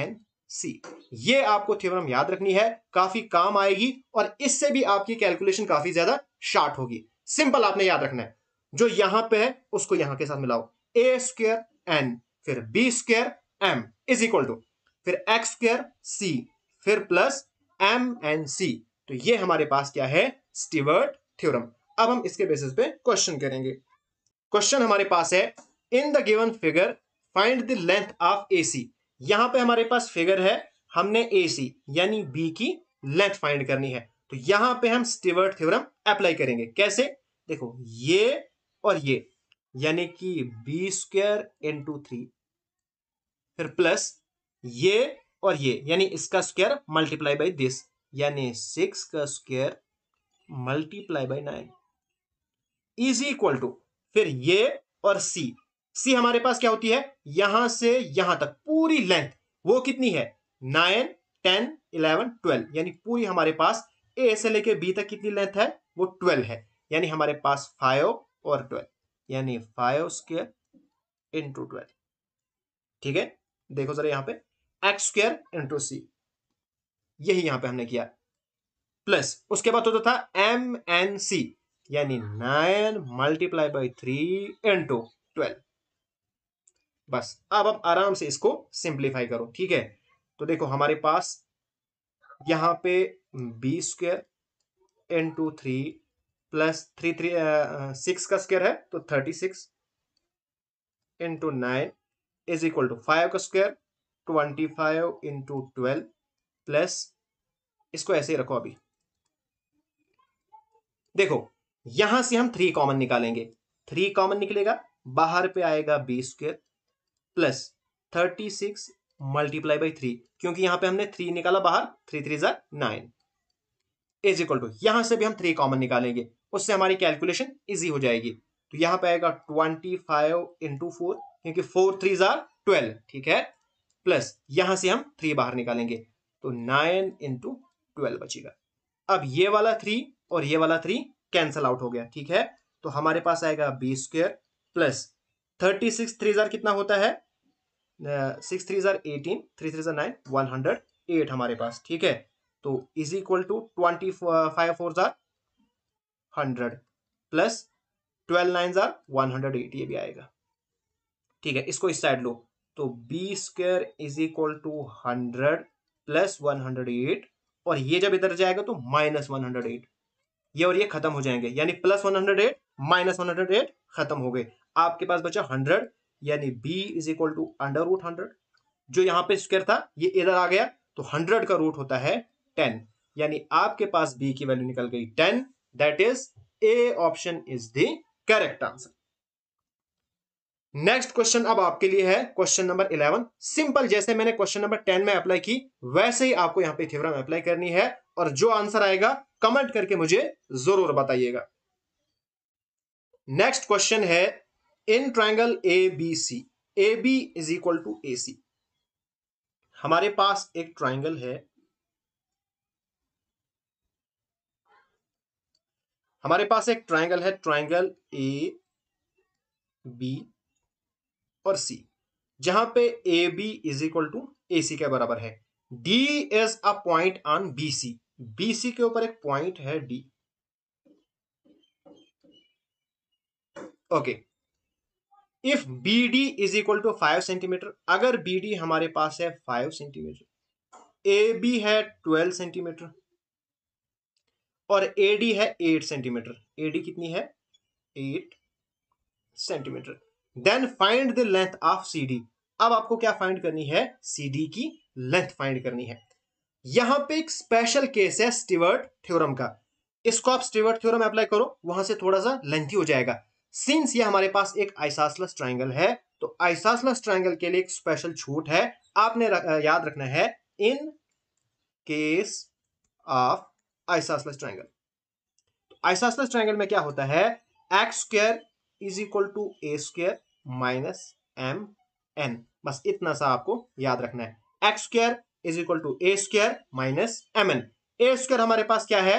N C ये आपको थ्योरम याद रखनी है काफी काम आएगी और इससे भी आपकी कैलकुलेशन काफी ज्यादा शार्ट होगी सिंपल आपने याद रखना है जो यहां पे है उसको यहां के साथ मिलाओ ए स्क्र एन फिर B square M is equal to फिर एक्स स्क्र सी फिर प्लस एम एन सी तो ये हमारे पास क्या है स्टीवर्ट थ्योरम अब हम इसके बेसिस पे क्वेश्चन करेंगे क्वेश्चन हमारे पास है in the given figure find the length of A C यहां पर हमारे पास फिगर है हमने ए सी यानी बी की लेंथ फाइंड करनी है तो यहां पे हम स्टीवर्ट थ्योरम अप्लाई करेंगे कैसे देखो ये और ये यानी कि बी स्क्वेयर टू थ्री फिर प्लस ये और ये यानी इसका स्क्वायर मल्टीप्लाई बाई दिस यानी सिक्स का square multiply by nine is equal to फिर ये और सी सी हमारे पास क्या होती है यहां से यहां तक पूरी लेंथ वो कितनी है नाइन टेन इलेवन ट्वेल्व यानी पूरी हमारे पास ए से लेके बी तक कितनी लेंथ है वो ट्वेल्व है यानी हमारे पास फाइव और ट्वेल्व यानी फाइव स्क्वेयर इंटू ट्वेल्व ठीक है देखो जरा यहां पे एक्स स्क्र इंटू सी यही यहां पे हमने किया प्लस उसके बाद होता था एम एन सी यानी nine multiply by three into twelve बस अब आप आराम से इसको सिंप्लीफाई करो ठीक है तो देखो हमारे पास यहां पे B square into three plus three three six का स्क्वायर है तो thirty six into nine is equal to five का square twenty five into twelve plus इसको ऐसे ही रखो अभी देखो यहां से हम थ्री कॉमन निकालेंगे थ्री कॉमन निकलेगा बाहर पे आएगा B square plus thirty six multiply by three क्योंकि यहां पे हमने थ्री निकाला बाहर थ्री थ्री जार नाइन इज इक्वल टू यहां से भी हम थ्री कॉमन निकालेंगे उससे हमारी कैलकुलेशन इजी हो जाएगी तो यहां पे आएगा ट्वेंटी फाइव इंटू फोर क्योंकि फोर थ्री जार ट्वेल्व ठीक है प्लस यहां से हम थ्री बाहर निकालेंगे तो नाइन इंटू ट्वेल्व बचेगा अब ये वाला थ्री और ये वाला थ्री कैंसल आउट हो गया ठीक है तो हमारे पास आएगा B square plus thirty six three जार कितना होता है सिक्स थ्री जार एटीन थ्री थ्री जार नाइन वन हंड्रेड एट हमारे पास ठीक है तो is equal to twenty five four जार hundred plus twelve nine are one hundred eighty ये भी आएगा ठीक है इसको इस साइड लो तो B square is equal to hundred plus one hundred eight और ये जब इधर जाएगा तो माइनस वन हंड्रेड एट ये और ये खत्म हो जाएंगे यानी plus one hundred eight minus one hundred eight खत्म हो गए आपके पास बचा हंड्रेड यानी B is equal to under root hundred जो यहां पे स्क्वायर था ये इधर आ गया तो हंड्रेड का रूट होता है टेन यानी आपके पास बी की वैल्यू निकल गई ten That is A option is the correct answer. Next question अब आपके लिए है क्वेश्चन नंबर इलेवन सिंपल जैसे मैंने क्वेश्चन नंबर टेन में अप्लाई की वैसे ही आपको यहां पे थ्योरम अप्लाई करनी है और जो आंसर आएगा कमेंट करके मुझे जरूर बताइएगा नेक्स्ट क्वेश्चन है in triangle A B C A B is equal to A C हमारे पास एक ट्राइंगल है हमारे पास एक ट्राइंगल है ट्राइंगल ए बी और सी जहां पे A B is equal to A C के बराबर है D is a point on B C B C के ऊपर एक पॉइंट है D okay if B D is equal to five centimetre अगर बी डी हमारे पास है फाइव सेंटीमीटर ए बी है ट्वेल्व सेंटीमीटर और ए डी है एट सेंटीमीटर ए डी कितनी है eight centimeter then find the length of C D अब आपको क्या फाइंड करनी है सी डी की लेंथ फाइंड करनी है यहां पे एक स्पेशल केस है स्टीवर्ट थ्योरम का इसको आप स्टीवर्ट थ्योरम अप्लाई करो वहां से थोड़ा सा लेंथी हो जाएगा सिंस ये हमारे पास एक आइसासलस ट्राइंगल है तो आइसासलस ट्राइंगल के लिए एक स्पेशल छूट है आपने याद रखना है in case of isosceles triangle तो आइसासलेस ट्राइंगल में क्या होता है X square is equal to A square minus M N बस इतना सा आपको याद रखना है X square is equal to A square minus M N A square हमारे पास क्या है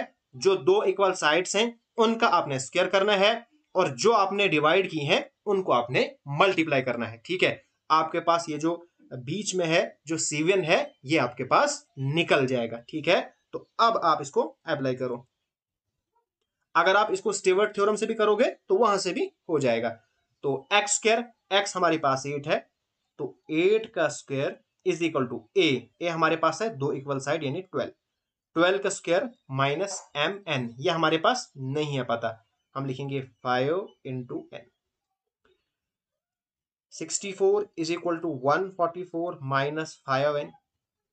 जो दो इक्वल साइड्स हैं उनका आपने स्क्वायर करना है और जो आपने डिवाइड की हैं उनको आपने मल्टीप्लाई करना है ठीक है आपके पास ये जो बीच में है जो सीवियन है ये आपके पास निकल जाएगा ठीक है तो अब आप इसको अप्लाई करो अगर आप इसको स्टेवर्ट थ्योरम से भी करोगे तो वहां से भी हो जाएगा तो एक्स स्क्र एक्स हमारे पास एट है तो एट का square is equal to A A हमारे पास है दो इक्वल साइड यानी ट्वेल्व ट्वेल्व का स्क्वेयर माइनस एम एन ये हमारे पास नहीं है पता हम लिखेंगे five into N sixty four is equal to one forty four minus five N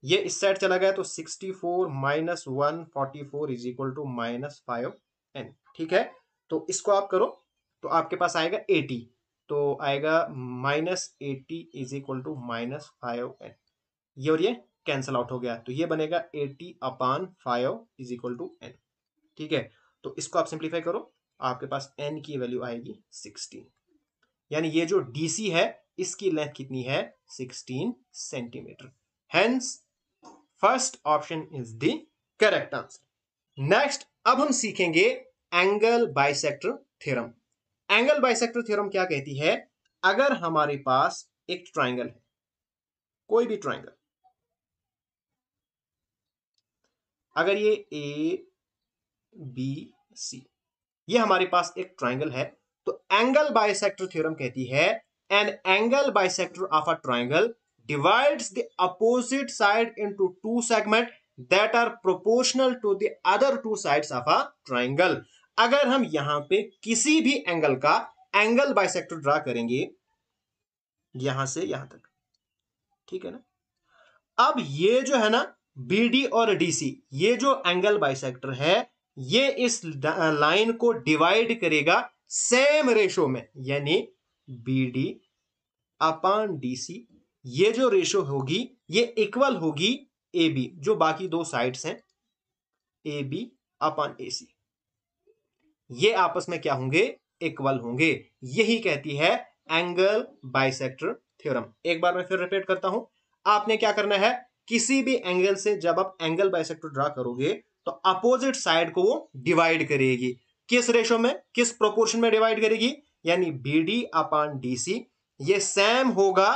ये इस साइड चला गया तो 64 four minus one forty four is equal to minus five N ठीक है तो इसको आप करो तो आपके पास आएगा 80 तो आएगा minus eighty is equal to minus five N ये और ये कैंसिल आउट हो गया तो ये बनेगा 80 upon five is equal to N ठीक है तो इसको आप सिंप्लीफाई करो आपके पास एन की वैल्यू आएगी 16 यानी ये जो डीसी है इसकी लेंथ कितनी है 16 centimeter hence first option is the correct answer next अब हम सीखेंगे angle bisector theorem angle bisector theorem क्या कहती है अगर हमारे पास एक ट्राइंगल है कोई भी ट्राइंगल अगर ये ए बी सी ये हमारे पास एक ट्राइंगल है तो एंगल बाइसेक्टर थ्योरम कहती है an angle bisector of a triangle divides the opposite side into two segments that are proportional to the other two sides of a triangle. अगर हम यहां पे किसी भी एंगल का एंगल बाइसेक्टर ड्रा करेंगे यहां से यहां तक ठीक है ना अब ये जो है ना BD और DC ये जो एंगल बाइसेक्टर है ये इस लाइन को डिवाइड करेगा सेम रेशो में यानी BD अपॉन DC ये जो रेशो होगी ये इक्वल होगी ए बी जो बाकी दो साइड्स हैं A B upon A C ये आपस में क्या होंगे इक्वल होंगे यही कहती है एंगल बाइसेक्टर थ्योरम एक बार मैं फिर रिपीट करता हूं आपने क्या करना है किसी भी एंगल से जब आप एंगल बाइसेक्टर ड्रा करोगे तो अपोजिट साइड को वो डिवाइड करेगी किस रेशो में किस प्रोपोर्शन में डिवाइड करेगी यानी B D upon D C ये सेम होगा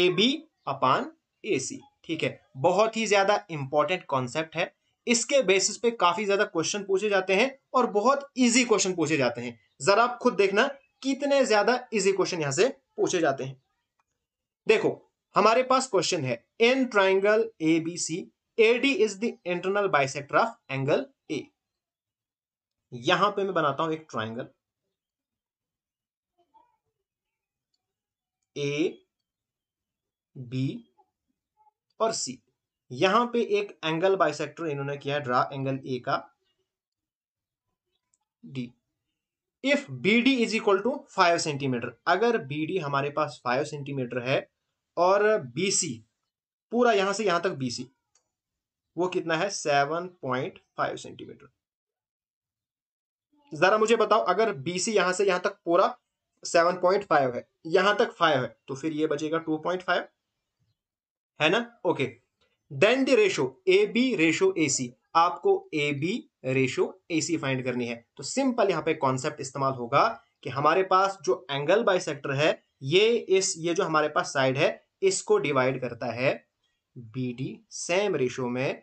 ए बी अपान ए सी ठीक है बहुत ही ज्यादा इंपॉर्टेंट कॉन्सेप्ट है इसके बेसिस पे काफी ज्यादा क्वेश्चन पूछे जाते हैं और बहुत इजी क्वेश्चन पूछे जाते हैं जरा आप खुद देखना कितने ज्यादा इजी क्वेश्चन यहां से पूछे जाते हैं देखो हमारे पास क्वेश्चन है an triangle A B C A D is the internal bisector of angle A यहां पे मैं बनाता हूं एक ट्राइंगल ए बी और सी यहां पे एक एंगल बाइसेक्टर इन्होंने किया ड्रा एंगल ए का D if B D is equal to five centimetre अगर बी डी हमारे पास फाइव सेंटीमीटर है और बी सी पूरा यहां से यहां तक बी सी वो कितना है सेवन पॉइंट फाइव सेंटीमीटर जरा मुझे बताओ अगर बी सी यहां से यहां तक पूरा सेवन पॉइंट फाइव है यहां तक फाइव है तो फिर ये बचेगा टू पॉइंट फाइव है ना okay then the ratio A B ratio A C आपको A B ratio A C find करनी है तो सिंपल यहां पे कॉन्सेप्ट इस्तेमाल होगा कि हमारे पास जो एंगल बाइसेक्टर है ये इस ये जो हमारे पास साइड है इसको डिवाइड करता है बी डी सेम रेशो में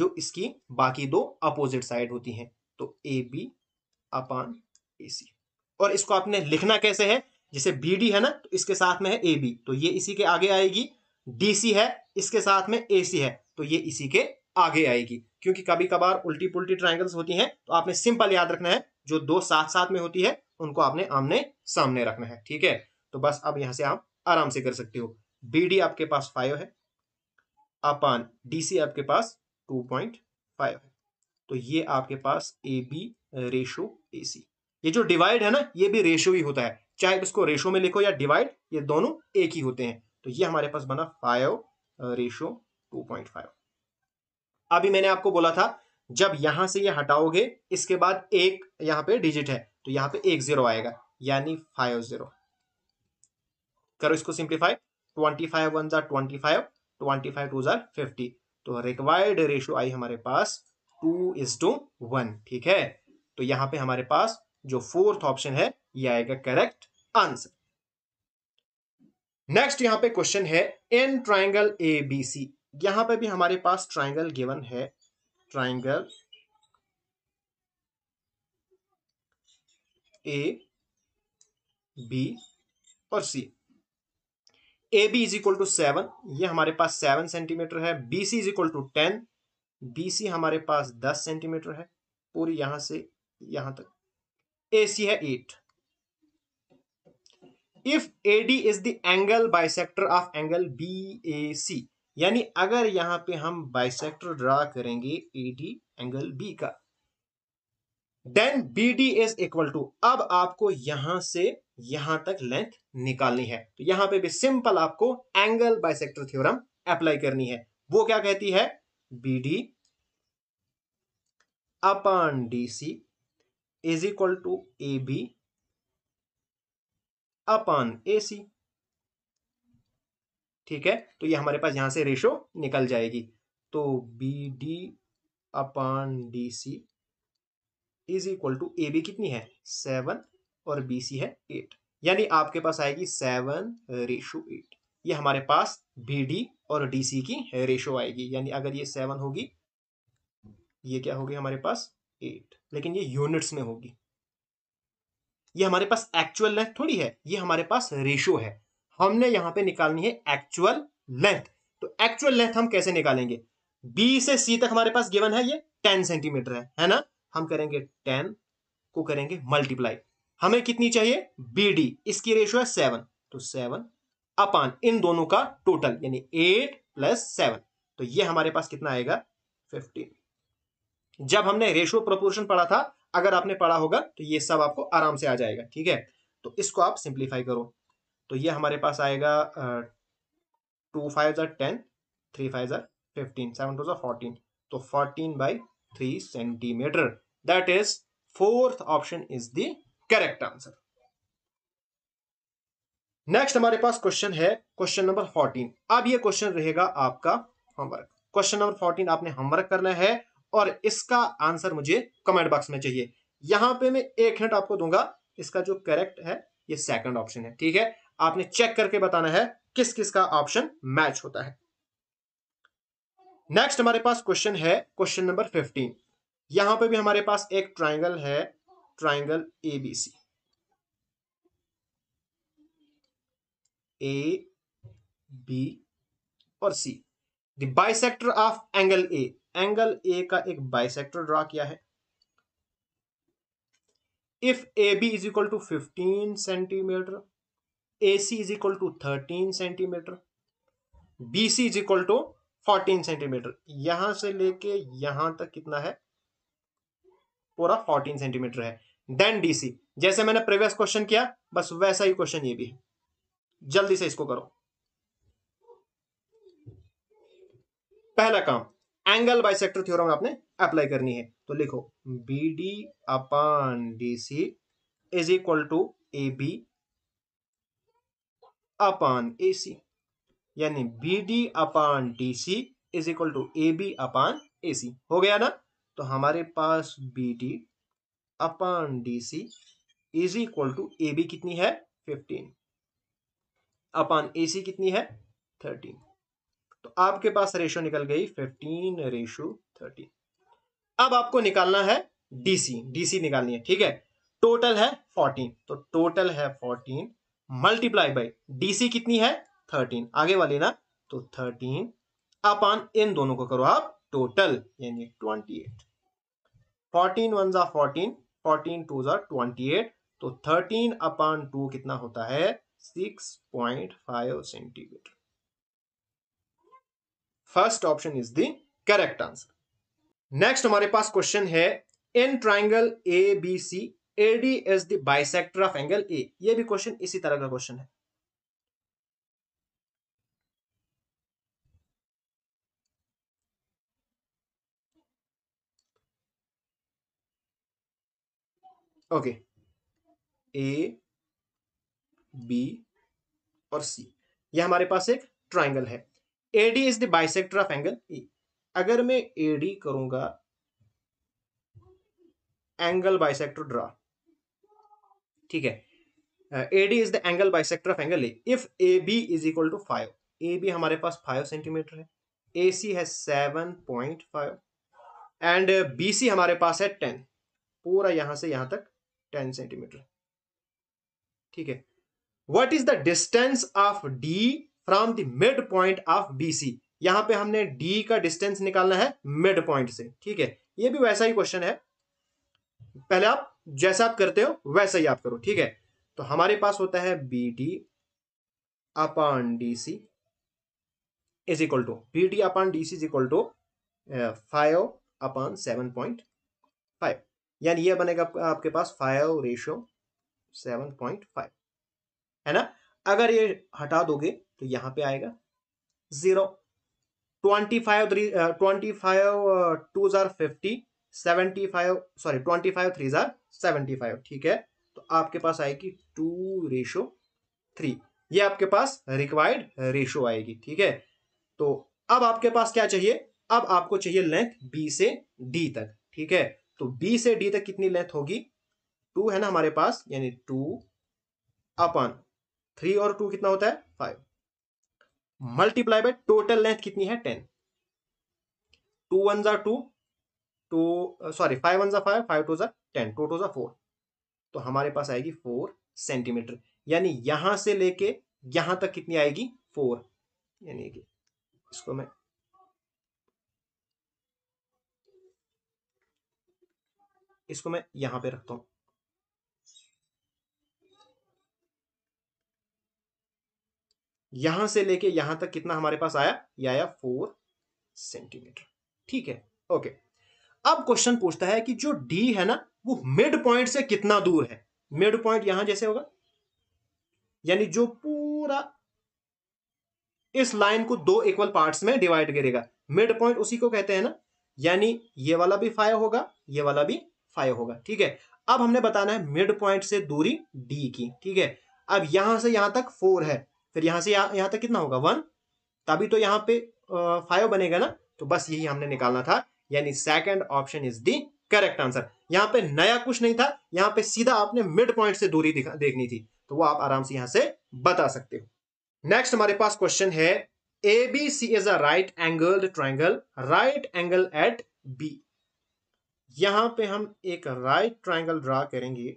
जो इसकी बाकी दो अपोजिट साइड होती हैं तो ए बी अपान ए सी और इसको आपने लिखना कैसे है जैसे बी डी है ना तो इसके साथ में है ए बी तो ये इसी के आगे आएगी डीसी है इसके साथ में एसी है तो ये इसी के आगे आएगी क्योंकि कभी कभार उल्टी पुल्टी ट्राइंगल्स होती हैं तो आपने सिंपल याद रखना है जो दो साथ साथ में होती है उनको आपने आमने सामने रखना है ठीक है तो बस अब यहां से आप आराम से कर सकते हो बी आपके पास फाइव है अपान डीसी आपके पास टू पॉइंट फाइव है तो ये आपके पास ए बी रेशो ए सी ये जो डिवाइड है ना ये भी रेशो ही होता है चाहे इसको रेशो में लिखो या डिवाइड ये दोनों एक ही होते हैं तो ये हमारे पास बना five ratio two point five अभी मैंने आपको बोला था जब यहां से ये यह हटाओगे इसके बाद एक यहां पे डिजिट है तो यहां पे एक जीरो आएगा यानी फाइव जीरो करो इसको सिंप्लीफाई ट्वेंटी फाइव वन जार twenty five twenty five two जार फिफ्टी तो रिक्वायर्ड रेशियो आई हमारे पास टू इज टू वन ठीक है तो यहां पे हमारे पास जो फोर्थ ऑप्शन है ये आएगा करेक्ट आंसर नेक्स्ट यहाँ पे क्वेश्चन है इन ट्राइंगल ए बी सी यहां पे भी हमारे पास ट्राइंगल गिवन है ट्राइंगल ए बी और C A B is equal to seven ये हमारे पास सेवन सेंटीमीटर है B C is equal to ten B C हमारे पास दस सेंटीमीटर है पूरी यहां से यहां तक ए सी है eight if A D is the angle bisector of angle B A C यानी अगर यहां पे हम बाइसेक्टर ड्रा करेंगे ए डी एंगल बी का then B D is equal to अब आपको यहां से यहां तक लेंथ निकालनी है तो यहां पे भी सिंपल आपको एंगल बाइसेक्टर थ्योरम अप्लाई करनी है वो क्या कहती है B D upon D C is equal to A B upon A C ठीक है तो ये हमारे पास यहां से रेशो निकल जाएगी तो B D upon D C is equal to A B कितनी है सेवन और बी सी है एट यानी आपके पास आएगी सेवन रेशो एट ये हमारे पास बी डी और डी सी की रेशो आएगी यानी अगर ये सेवन होगी ये क्या होगी हमारे पास एट लेकिन ये यूनिट्स में होगी ये हमारे पास एक्चुअल लेंथ थोड़ी है ये हमारे पास रेशियो है हमने यहां पे निकालनी है एक्चुअल लेंथ तो एक्चुअल लेंथ हम कैसे निकालेंगे बी से सी तक हमारे पास गिवन है ये टेन सेंटीमीटर है है ना हम करेंगे टेन को करेंगे मल्टीप्लाई हमें कितनी चाहिए बी डी इसकी रेशियो है सेवन तो सेवन अपान इन दोनों का टोटल यानी एट प्लस सेवन तो ये हमारे पास कितना आएगा फिफ्टीन जब हमने रेशियो प्रोपोर्शन पढ़ा था अगर आपने पढ़ा होगा तो ये सब आपको आराम से आ जाएगा ठीक है तो इसको आप सिंप्लीफाई करो तो ये हमारे पास आएगा टू फाइव ज़र टेन थ्री फाइव ज़र फिफ्टीन सेवन टू ज़र फोर्टीन तो fourteen by three centimetre that is fourth option is the correct answer next हमारे पास क्वेश्चन है क्वेश्चन नंबर फोर्टीन अब ये क्वेश्चन रहेगा आपका होमवर्क क्वेश्चन नंबर फोर्टीन आपने होमवर्क करना है और इसका आंसर मुझे कमेंट बॉक्स में चाहिए यहां पे मैं एक हिंट आपको दूंगा इसका जो करेक्ट है ये सेकंड ऑप्शन है ठीक है आपने चेक करके बताना है किस किस का ऑप्शन मैच होता है नेक्स्ट हमारे पास क्वेश्चन है क्वेश्चन नंबर फिफ्टीन यहां पे भी हमारे पास एक ट्राइंगल है ट्राइंगल एबीसी ए बी और C the bisector of angle A angle A का एक बाइसेक्टर ड्रॉ किया है if A B is equal to fifteen centimetre A C is equal to thirteen centimetre B C is equal to fourteen centimetre यहां से लेके यहां तक कितना है पूरा फोर्टीन सेंटीमीटर है देन डीसी जैसे मैंने प्रीवियस क्वेश्चन किया बस वैसा ही क्वेश्चन ये भी है जल्दी से इसको करो पहला काम एंगल बाइसेक्टर थ्योरम आपने अप्लाई करनी है तो लिखो B D upon D C is equal to A B upon A C यानी B D upon D C is equal to A B upon A C हो गया ना तो हमारे पास B D upon D C is equal to A B कितनी है fifteen upon A सी कितनी है थर्टीन आपके पास रेशो निकल गई फिफ्टीन रेशो थर्टीन अब आपको निकालना है डीसी डीसी निकालनी है ठीक है टोटल है फोर्टीन तो टोटल है फोर्टीन मल्टीप्लाई बाई डीसी कितनी है थर्टीन आगे वाली ना तो थर्टीन अपान इन दोनों को करो आप टोटल यानी ट्वेंटी एट फोर्टीन वन जा फोर्टीन फोर्टीन टू जा ट्वेंटी एट तो थर्टीन अपान टू कितना होता है six point five centimetre first option is the correct answer next हमारे पास क्वेश्चन है in triangle A B C A D is the bisector of angle A ये भी क्वेश्चन इसी तरह का क्वेश्चन है ओके ए बी और सी यह हमारे पास एक ट्राइंगल है A D is the bisector of angle E अगर मैं ए डी करूंगा एंगल बाइसेक्टर ड्रा ठीक है A D is the angle bisector of angle A if A B is equal to five A B हमारे पास five centimetre है A C है seven point five and B C हमारे पास है ten पूरा यहां से यहां तक टेन सेंटीमीटर ठीक है what is the distance of D from the mid point of BC यहां पे हमने डी का डिस्टेंस निकालना है मिड पॉइंट से ठीक है ये भी वैसा ही क्वेश्चन है पहले आप जैसा आप करते हो वैसा ही आप करो ठीक है तो हमारे पास होता है B D upon D C is equal to B D upon D C is equal to five upon seven point five यानी यह बनेगा आपके पास five ratio seven point five है ना अगर ये हटा दोगे तो यहां पे आएगा zero twenty five three twenty five two जार fifty seventy five sorry twenty five three जार सेवेंटी फाइव ठीक है तो आपके पास आएगी टू रेशो थ्री ये आपके पास रिक्वायर्ड रेशो आएगी ठीक है तो अब आपके पास क्या चाहिए अब आपको चाहिए लेंथ बी से डी तक ठीक है तो बी से डी तक कितनी लेंथ होगी टू है ना हमारे पास यानी टू अपन थ्री और टू कितना होता है five multiply by total length कितनी है टेन टू वन जार two two sorry five one जार फाइव फाइव टू जार टेन टू टू जार फोर तो हमारे पास आएगी फोर सेंटीमीटर यानी यहां से लेके यहां तक कितनी आएगी फोर यानी कि इसको मैं इसको मैं यहां पे रखता हूं यहां से लेके यहां तक कितना हमारे पास आया यह आया फोर सेंटीमीटर ठीक है ओके अब क्वेश्चन पूछता है कि जो डी है ना वो मिड पॉइंट से कितना दूर है मिड पॉइंट यहां जैसे होगा यानी जो पूरा इस लाइन को दो इक्वल पार्ट्स में डिवाइड करेगा मिड पॉइंट उसी को कहते हैं ना यानी ये वाला भी फाइव होगा ये वाला भी फाइव होगा ठीक है अब हमने बताना है मिड पॉइंट से दूरी डी की ठीक है अब यहां से यहां तक फोर है फिर यहाँ से यहाँ यहाँ तक कितना होगा वन तभी तो यहाँ पे फाइव बनेगा ना तो बस यही हमने निकालना था यानी second option is the correct answer यहाँ पे नया कुछ नहीं था यहाँ पे सीधा आपने मिड पॉइंट से दूरी देखनी थी तो वो आप आराम से यहां से बता सकते हो नेक्स्ट हमारे पास क्वेश्चन है A B C is a right angled triangle right angle at B यहां पे हम एक राइट ट्राइंगल ड्रा करेंगे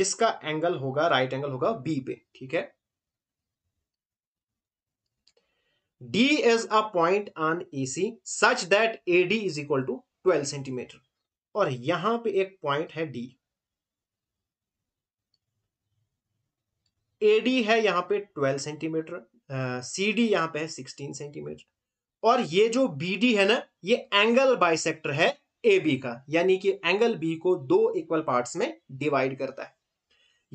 जिसका एंगल होगा राइट एंगल होगा बी पे ठीक है D is a point on AC e such that AD is equal to 12 centimetre और यहां पे एक पॉइंट है D AD है यहां पे 12 सेंटीमीटर सी डी यहां पे है 16 सेंटीमीटर और ये जो BD है ना ये एंगल बाइसेक्टर है AB का यानी कि एंगल B को दो इक्वल पार्ट्स में डिवाइड करता है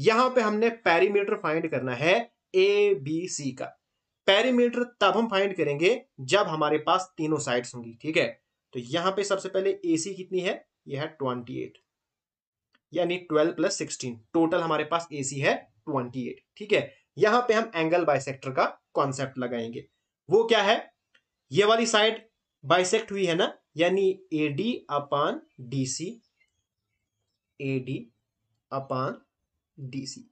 यहां पे हमने पेरीमीटर फाइंड करना है ए बी सी का पेरीमीटर तब हम फाइंड करेंगे जब हमारे पास तीनों साइड्स होंगी ठीक है तो यहां पे सबसे पहले एसी कितनी है यह है एट यानी 12 प्लस सिक्सटीन टोटल हमारे पास एसी है 28 ठीक है यहां पे हम एंगल बाइसेक्टर का कॉन्सेप्ट लगाएंगे वो क्या है ये वाली साइड बाइसेक्ट हुई है ना यानी A D upon D C A D upon D C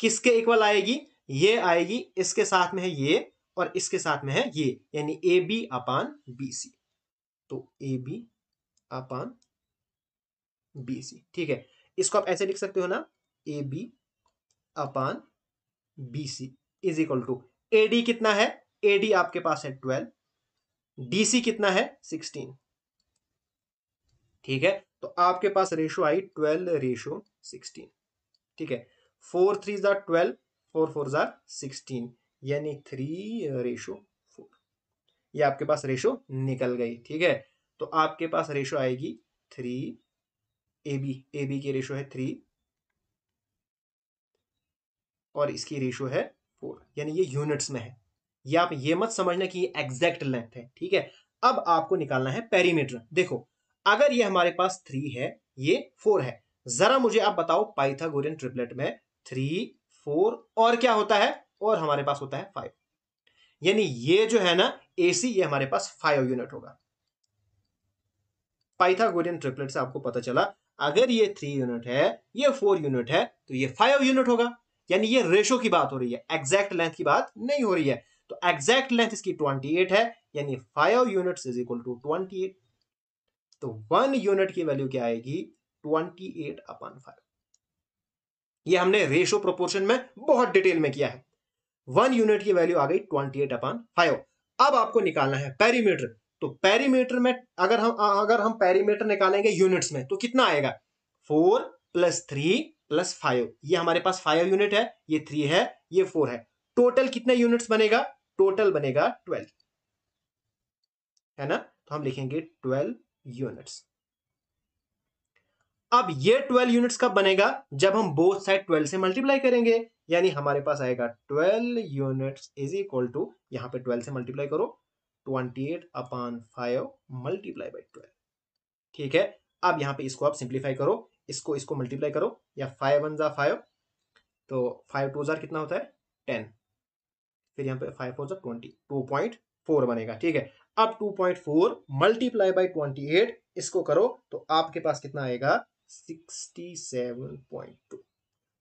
किसके इक्वल आएगी ये आएगी इसके साथ में है ये और इसके साथ में है ये यानी ए बी अपान बी सी तो ए बी अपान बी सी ठीक है इसको आप ऐसे लिख सकते हो ना A B upon B C is equal to A D कितना है ए डी आपके पास है ट्वेल्व डी सी कितना है सिक्सटीन ठीक है तो आपके पास रेशो आई ट्वेल्व रेशो सिक्सटीन ठीक है फोर थ्री जार ट्वेल्व फोर फोर ज़ार सिक्सटीन यानी थ्री रेशो फोर ये आपके पास रेशो निकल गई ठीक है तो आपके पास रेशो आएगी three A B A B की रेशो है थ्री और इसकी रेशो है फोर यानी ये यूनिट्स में है ये आप ये मत समझना कि ये एग्जैक्ट लेंथ है ठीक है अब आपको निकालना है पेरीमीटर देखो अगर ये हमारे पास थ्री है ये फोर है जरा मुझे आप बताओ पाइथागोरियन ट्रिपलेट में थ्री फोर और क्या होता है और हमारे पास होता है फाइव यानी ये जो है ना एसी ये हमारे पास फाइव यूनिट होगा पाइथागोरियन ट्रिपलेट से आपको पता चला अगर ये थ्री यूनिट है ये फोर यूनिट है तो ये फाइव यूनिट होगा यानी ये रेशो की बात हो रही है एग्जैक्ट लेंथ की बात नहीं हो रही है तो एग्जैक्ट लेंथ इसकी ट्वेंटी एट है यानी five unit is equal to twenty eight तो वन यूनिट की वैल्यू क्या आएगी ट्वेंटी एट अपॉन फाइव ये हमने रेशो प्रोपोर्शन में बहुत डिटेल में किया है वन यूनिट की वैल्यू आ गई ट्वेंटी एट अपॉन फाइव अब आपको निकालना है पेरीमीटर तो पेरीमीटर में अगर हम अगर हम पेरीमीटर निकालेंगे यूनिट्स में तो कितना आएगा four plus three plus five ये हमारे पास फाइव यूनिट है ये थ्री है ये फोर है टोटल कितने यूनिट्स बनेगा टोटल बनेगा ट्वेल्व है ना तो हम लिखेंगे ट्वेल्व यूनिट्स अब ये ट्वेल्व यूनिट्स कब बनेगा जब हम बोथ साइड ट्वेल्व से मल्टीप्लाई करेंगे यानी हमारे पास आएगा twelve units is equal to यहाँ पे ट्वेल्व से मल्टीप्लाई करो twenty eight upon five multiply by twelve ठीक है अब यहाँ पे इसको आप सिंप्लीफाई करो इसको इसको मल्टीप्लाई करो या फाइव वन ज़ा फाइव तो फाइव टू ज़ार कितना होता है टेन फिर यहाँ पे फाइव फोर ज़ार ट्वेंटी टू पॉइंट फोर बनेगा ठीक है अब two point four multiply by twenty eight इसको करो तो आपके पास कितना आएगा 67.2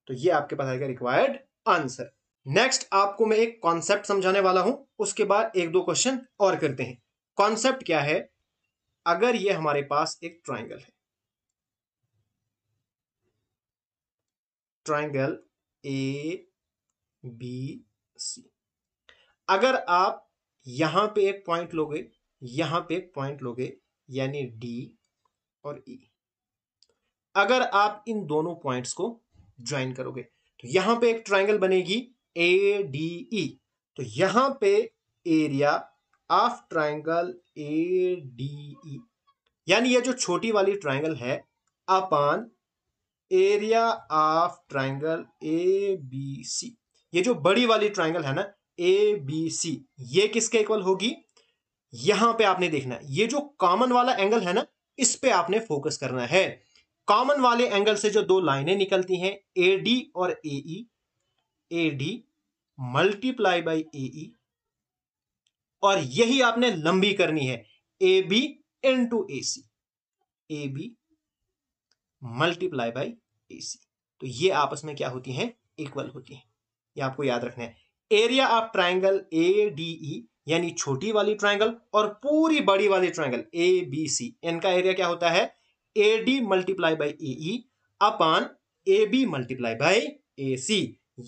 तो ये आपके पास आएगा रिक्वायर्ड आंसर नेक्स्ट आपको मैं एक कॉन्सेप्ट समझाने वाला हूं उसके बाद एक दो क्वेश्चन और करते हैं कॉन्सेप्ट क्या है अगर ये हमारे पास एक ट्राइंगल है ट्राइंगल ए बी सी अगर आप यहां पे एक पॉइंट लोगे यहां पे एक पॉइंट लोगे यानी डी और ई e. अगर आप इन दोनों पॉइंट्स को ज्वाइन करोगे तो यहां पे एक ट्राइंगल बनेगी ए डी ई तो यहां पे area of triangle A D E यानी ये जो छोटी वाली ट्राइंगल है upon area of triangle A B C ये जो बड़ी वाली ट्राइंगल है ना ए बी सी ये किसके इक्वल होगी यहां पे आपने देखना है ये जो कॉमन वाला एंगल है ना इस पे आपने फोकस करना है कॉमन वाले एंगल से जो दो लाइनें निकलती हैं ए डी और A E A D multiply by A E और यही आपने लंबी करनी है A B into A C A B multiply by A C तो ये आपस में क्या होती हैं इक्वल होती हैं ये आपको याद रखना है area of triangle A D E यानी छोटी वाली ट्राइंगल और पूरी बड़ी वाली ट्राइंगल ए बी सी इनका एरिया क्या होता है A D multiply by A E upon A B multiply by A C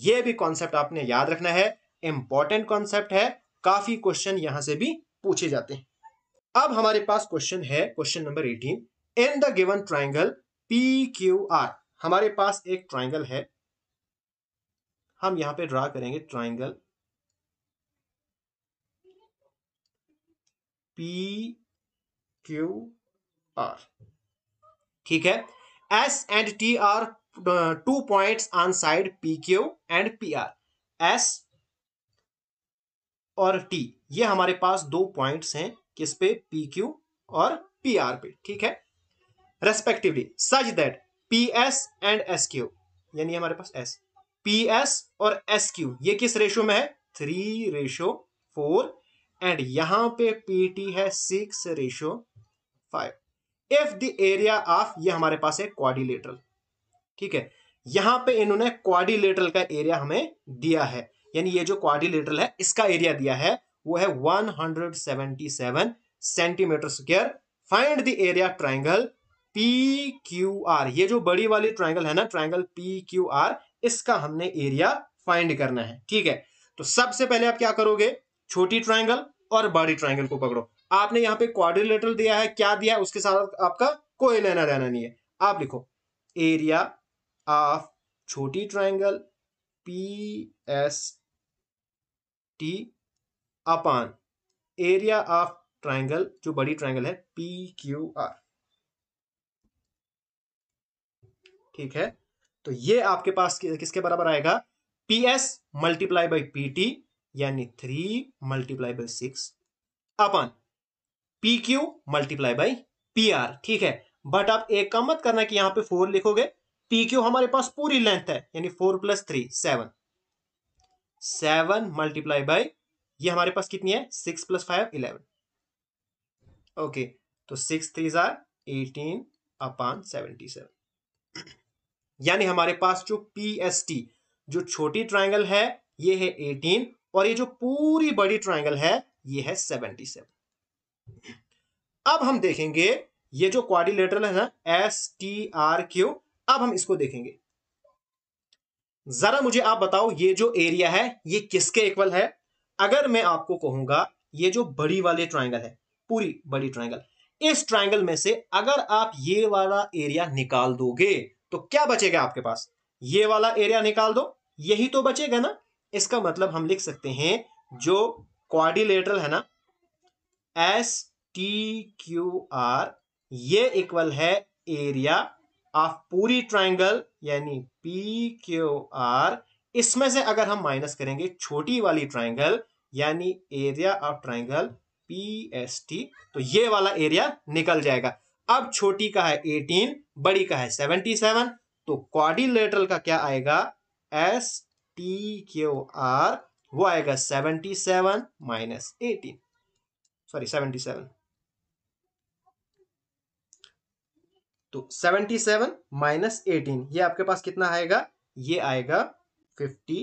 ये भी कॉन्सेप्ट आपने याद रखना है इंपॉर्टेंट कॉन्सेप्ट है काफी क्वेश्चन यहां से भी पूछे जाते हैं अब हमारे पास क्वेश्चन है question number eighteen in the given triangle P Q R हमारे पास एक ट्राइंगल है हम यहां पे ड्रा करेंगे ट्राइंगल पी क्यू आर ठीक है S and T are two points on side P Q and P R S और टी ये हमारे पास दो पॉइंट्स हैं किस पे पी क्यू और पी आर पे ठीक है respectively such that P S and S Q यानी हमारे पास एस पी एस और एस क्यू ये किस रेशो में है थ्री रेशो फोर एंड यहां पे पी टी है six ratio five if the area of ये हमारे पास है क्वाडिलेटरल ठीक है यहां पे इन्होंने क्वाडिलेटरल का एरिया हमें दिया है यानी ये जो क्वाडिलेटरल है इसका एरिया दिया है वो है 177 centimetre square find the area triangle P Q R ये जो बड़ी वाली ट्राइंगल है ना ट्राइंगल पी क्यू आर इसका हमने एरिया फाइंड करना है ठीक है तो सबसे पहले आप क्या करोगे छोटी ट्राइंगल और बड़ी ट्राइंगल को पकड़ो आपने यहाँ पे क्वाड्रिलेटरल दिया है क्या दिया है उसके साथ आपका कोई लेना रहना नहीं है आप लिखो एरिया ऑफ छोटी triangle P S T upon area of triangle जो बड़ी ट्राइंगल है पी क्यू आर ठीक है तो ये आपके पास किसके बराबर आएगा P S multiply by P T यानी three multiply by six upon P Q multiply by P R ठीक है बट आप एक काम मत करना कि यहां पे फोर लिखोगे पी क्यू हमारे पास पूरी लेंथ है यानी four plus three seven seven multiply by ये हमारे पास कितनी है six plus five eleven okay तो सिक्स थ्री जार एटीन अपान सेवेंटी सेवन यानी हमारे पास जो पी एस टी जो छोटी ट्राइंगल है ये है एटीन और ये जो पूरी बड़ी ट्राइंगल है ये है सेवेंटी सेवन अब हम देखेंगे ये जो क्वारिलेटरल है ना एस टी आर क्यू अब हम इसको देखेंगे जरा मुझे आप बताओ ये जो एरिया है ये किसके इक्वल है अगर मैं आपको कहूंगा ये जो बड़ी वाले ट्राइंगल है पूरी बड़ी ट्राइंगल इस ट्राइंगल में से अगर आप ये वाला एरिया निकाल दोगे तो क्या बचेगा आपके पास ये वाला एरिया निकाल दो यही तो बचेगा ना इसका मतलब हम लिख सकते हैं जो क्वारिलेटरल है ना एस टी क्यू आर ये इक्वल है एरिया ऑफ पूरी ट्राइंगल यानी पी क्यू आर इसमें से अगर हम माइनस करेंगे छोटी वाली ट्राइंगल यानी area of triangle P S T तो ये वाला एरिया निकल जाएगा अब छोटी का है 18 बड़ी का है 77 तो क्वारिलेटरल का क्या आएगा एस टी क्यू आर वो आएगा 77 minus eighteen sorry seventy seven तो सेवेंटी सेवन माइनस एटीन ये आपके पास कितना आएगा ये आएगा फिफ्टी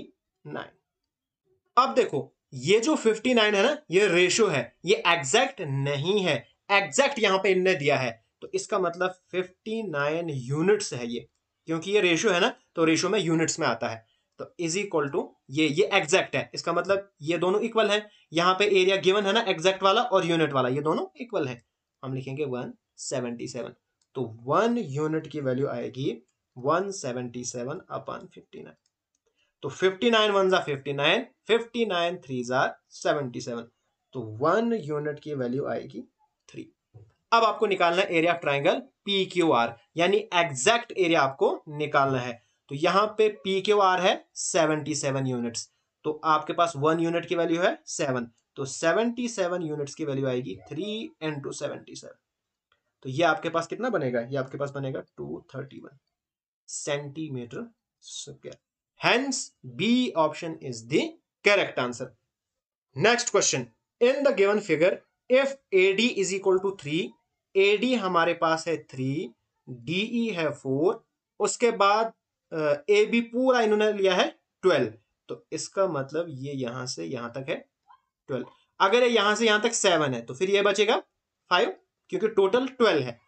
नाइन अब देखो ये जो फिफ्टी नाइन है ना ये रेशो है ये एग्जैक्ट नहीं है एग्जैक्ट यहां पे इनने दिया है तो इसका मतलब फिफ्टी नाइन यूनिट्स है ये क्योंकि ये रेशो है ना तो रेशो में यूनिट्स में आता है तो इज इक्वल टू ये ये एग्जैक्ट है इसका मतलब ये दोनों इक्वल है यहाँ पे एरिया गिवन है ना एग्जैक्ट वाला और यूनिट वाला ये दोनों इक्वल है हम लिखेंगे वन सेवेंटी सेवन तो वन यूनिट की वैल्यू आएगी one seventy seven upon fifty nine तो फिफ्टी नाइन वन जा fifty nine fifty nine three जा सेवेंटी सेवन तो वन यूनिट की वैल्यू आएगी थ्री अब आपको निकालना है area of triangle P Q R यानी एग्जैक्ट एरिया आपको निकालना है तो यहां पे पी क्यू आर है 77 यूनिट्स तो आपके पास वन यूनिट की वैल्यू है सेवन तो 77 यूनिट्स की वैल्यू आएगी थ्री एन टू सेवेंटी सेवन तो ये आपके पास कितना बनेगा ये आपके पास बनेगा two thirty one centimetre B option is the correct answer next question in the given figure if A D is equal to three A D हमारे पास है थ्री डी ई है फोर उसके बाद ए बी पूरा इन्होंने लिया है ट्वेल्व तो इसका मतलब ये यहां से यहां तक है ट्वेल्व अगर ये यहां से यहां तक सेवन है तो फिर ये बचेगा फाइव क्योंकि टोटल ट्वेल्व है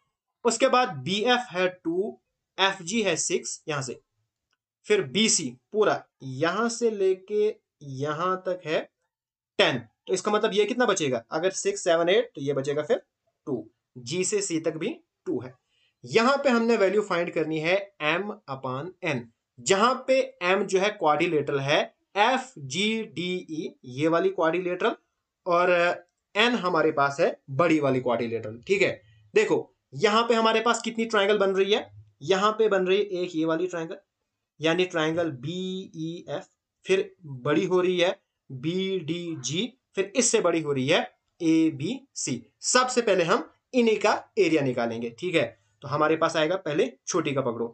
उसके बाद बी एफ है टू एफ जी है सिक्स यहां से फिर बी सी पूरा यहां से लेके यहां तक है टेन तो इसका मतलब ये कितना बचेगा अगर सिक्स सेवन एट तो ये बचेगा फिर टू जी से सी तक भी टू है यहां पे हमने वैल्यू फाइंड करनी है एम अपान एन जहां पे एम जो है क्वारिलेटरल है एफ जी डी ई ये वाली क्वारिलेटरल और एन uh, हमारे पास है बड़ी वाली क्वारिलेटरल ठीक है देखो यहां पे हमारे पास कितनी ट्राइंगल बन रही है यहां पे बन रही है एक ये वाली ट्राइंगल यानी ट्राइंगल बी ई एफ फिर बड़ी हो रही है बी डी जी फिर इससे बड़ी हो रही है ए बी सी सबसे पहले हम इन्हीं का एरिया निकालेंगे ठीक है तो हमारे पास आएगा पहले छोटी का पकड़ो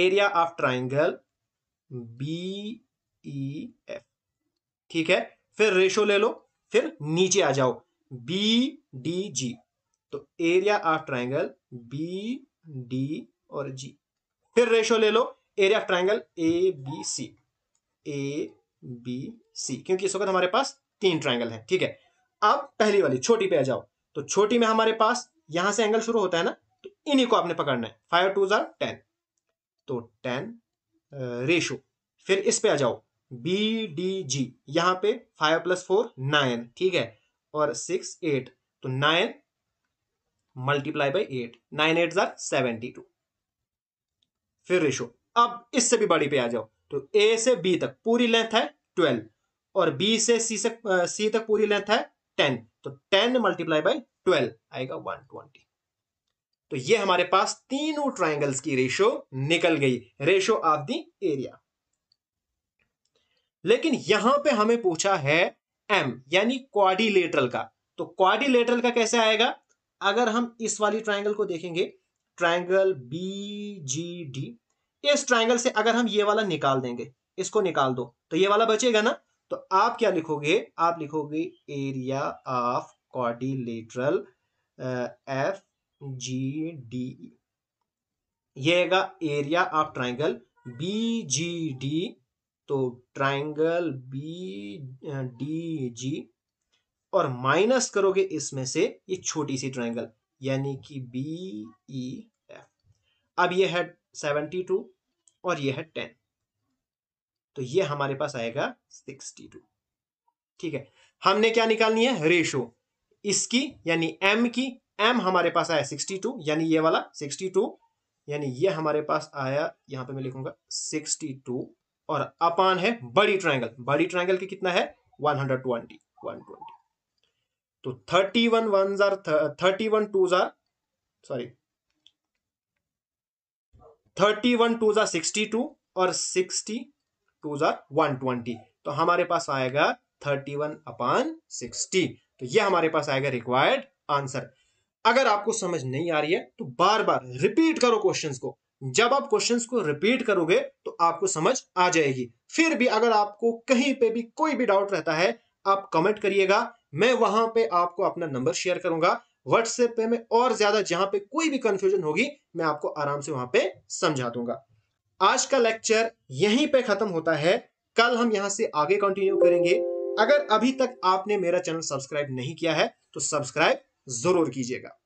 area of triangle B E F ठीक है फिर रेशो ले लो फिर नीचे आ जाओ बी डी जी तो area of triangle B D और जी फिर रेशो ले लो area of triangle A B C A B C क्योंकि इस वक्त हमारे पास तीन ट्राइंगल है ठीक है अब पहली वाली छोटी पे आ जाओ तो छोटी में हमारे पास यहां से एंगल शुरू होता है ना इन्हीं को आपने पकड़ना है फाइव टू जार टेन तो टेन रेशो uh, फिर इस पे आ जाओ बी डी जी यहां पे फाइव प्लस फोर नाइन ठीक है और सिक्स एट तो nine multiply by eight nine eight जार सेवेंटी टू फिर रेशो अब इससे भी बड़ी पे आ जाओ तो ए से बी तक पूरी लेंथ है ट्वेल्व और बी से सी से सी uh, तक पूरी लेंथ है टेन तो टेन मल्टीप्लाई बाई ट्वेल्व आएगा वन ट्वेंटी तो ये हमारे पास तीनों ट्राइंगल्स की रेशो निकल गई रेशो ऑफ द एरिया लेकिन यहां पे हमें पूछा है एम यानी क्वाडिलेटरल का तो क्वाडिलेटरल का कैसे आएगा अगर हम इस वाली ट्राइंगल को देखेंगे ट्राइंगल बी जी डी इस ट्राइंगल से अगर हम ये वाला निकाल देंगे इसको निकाल दो तो ये वाला बचेगा ना तो आप क्या लिखोगे आप लिखोगे area of quadrilateral F G D ये है area of triangle B G D तो ट्राइंगल बी डी जी और माइनस करोगे इसमें से ये छोटी सी ट्राइंगल यानी कि बी ई एफ अब ये है सेवेंटी टू और ये है टेन तो ये हमारे पास आएगा सिक्सटी टू ठीक है हमने क्या निकालनी है रेशो इसकी यानी एम की एम हमारे पास आया 62 यानी ये वाला 62 यानी ये हमारे पास आया यहां पे मैं लिखूंगा 62 और अपान है बड़ी ट्राइंगल बड़ी ट्राइंगल की कितना है 120 120 तो 31 वन वन जार थर्टी वन टू जार सॉरी थर्टी वन टू जार सिक्सटी टू और सिक्सटी टू जार वन ट्वेंटी तो हमारे पास आएगा थर्टी वन अपान सिक्सटी तो ये हमारे पास आएगा रिक्वायर्ड आंसर अगर आपको समझ नहीं आ रही है तो बार बार रिपीट करो क्वेश्चन को जब आप क्वेश्चंस को रिपीट करोगे तो आपको समझ आ जाएगी फिर भी अगर आपको कहीं पे भी कोई भी डाउट रहता है आप कमेंट करिएगा मैं वहां पे आपको अपना नंबर शेयर करूंगा व्हाट्सएप पे मैं और ज्यादा जहां पे कोई भी कंफ्यूजन होगी मैं आपको आराम से वहां पे समझा दूंगा आज का लेक्चर यहीं पे खत्म होता है कल हम यहां से आगे कंटिन्यू करेंगे अगर अभी तक आपने मेरा चैनल सब्सक्राइब नहीं किया है तो सब्सक्राइब ज़रूर कीजिएगा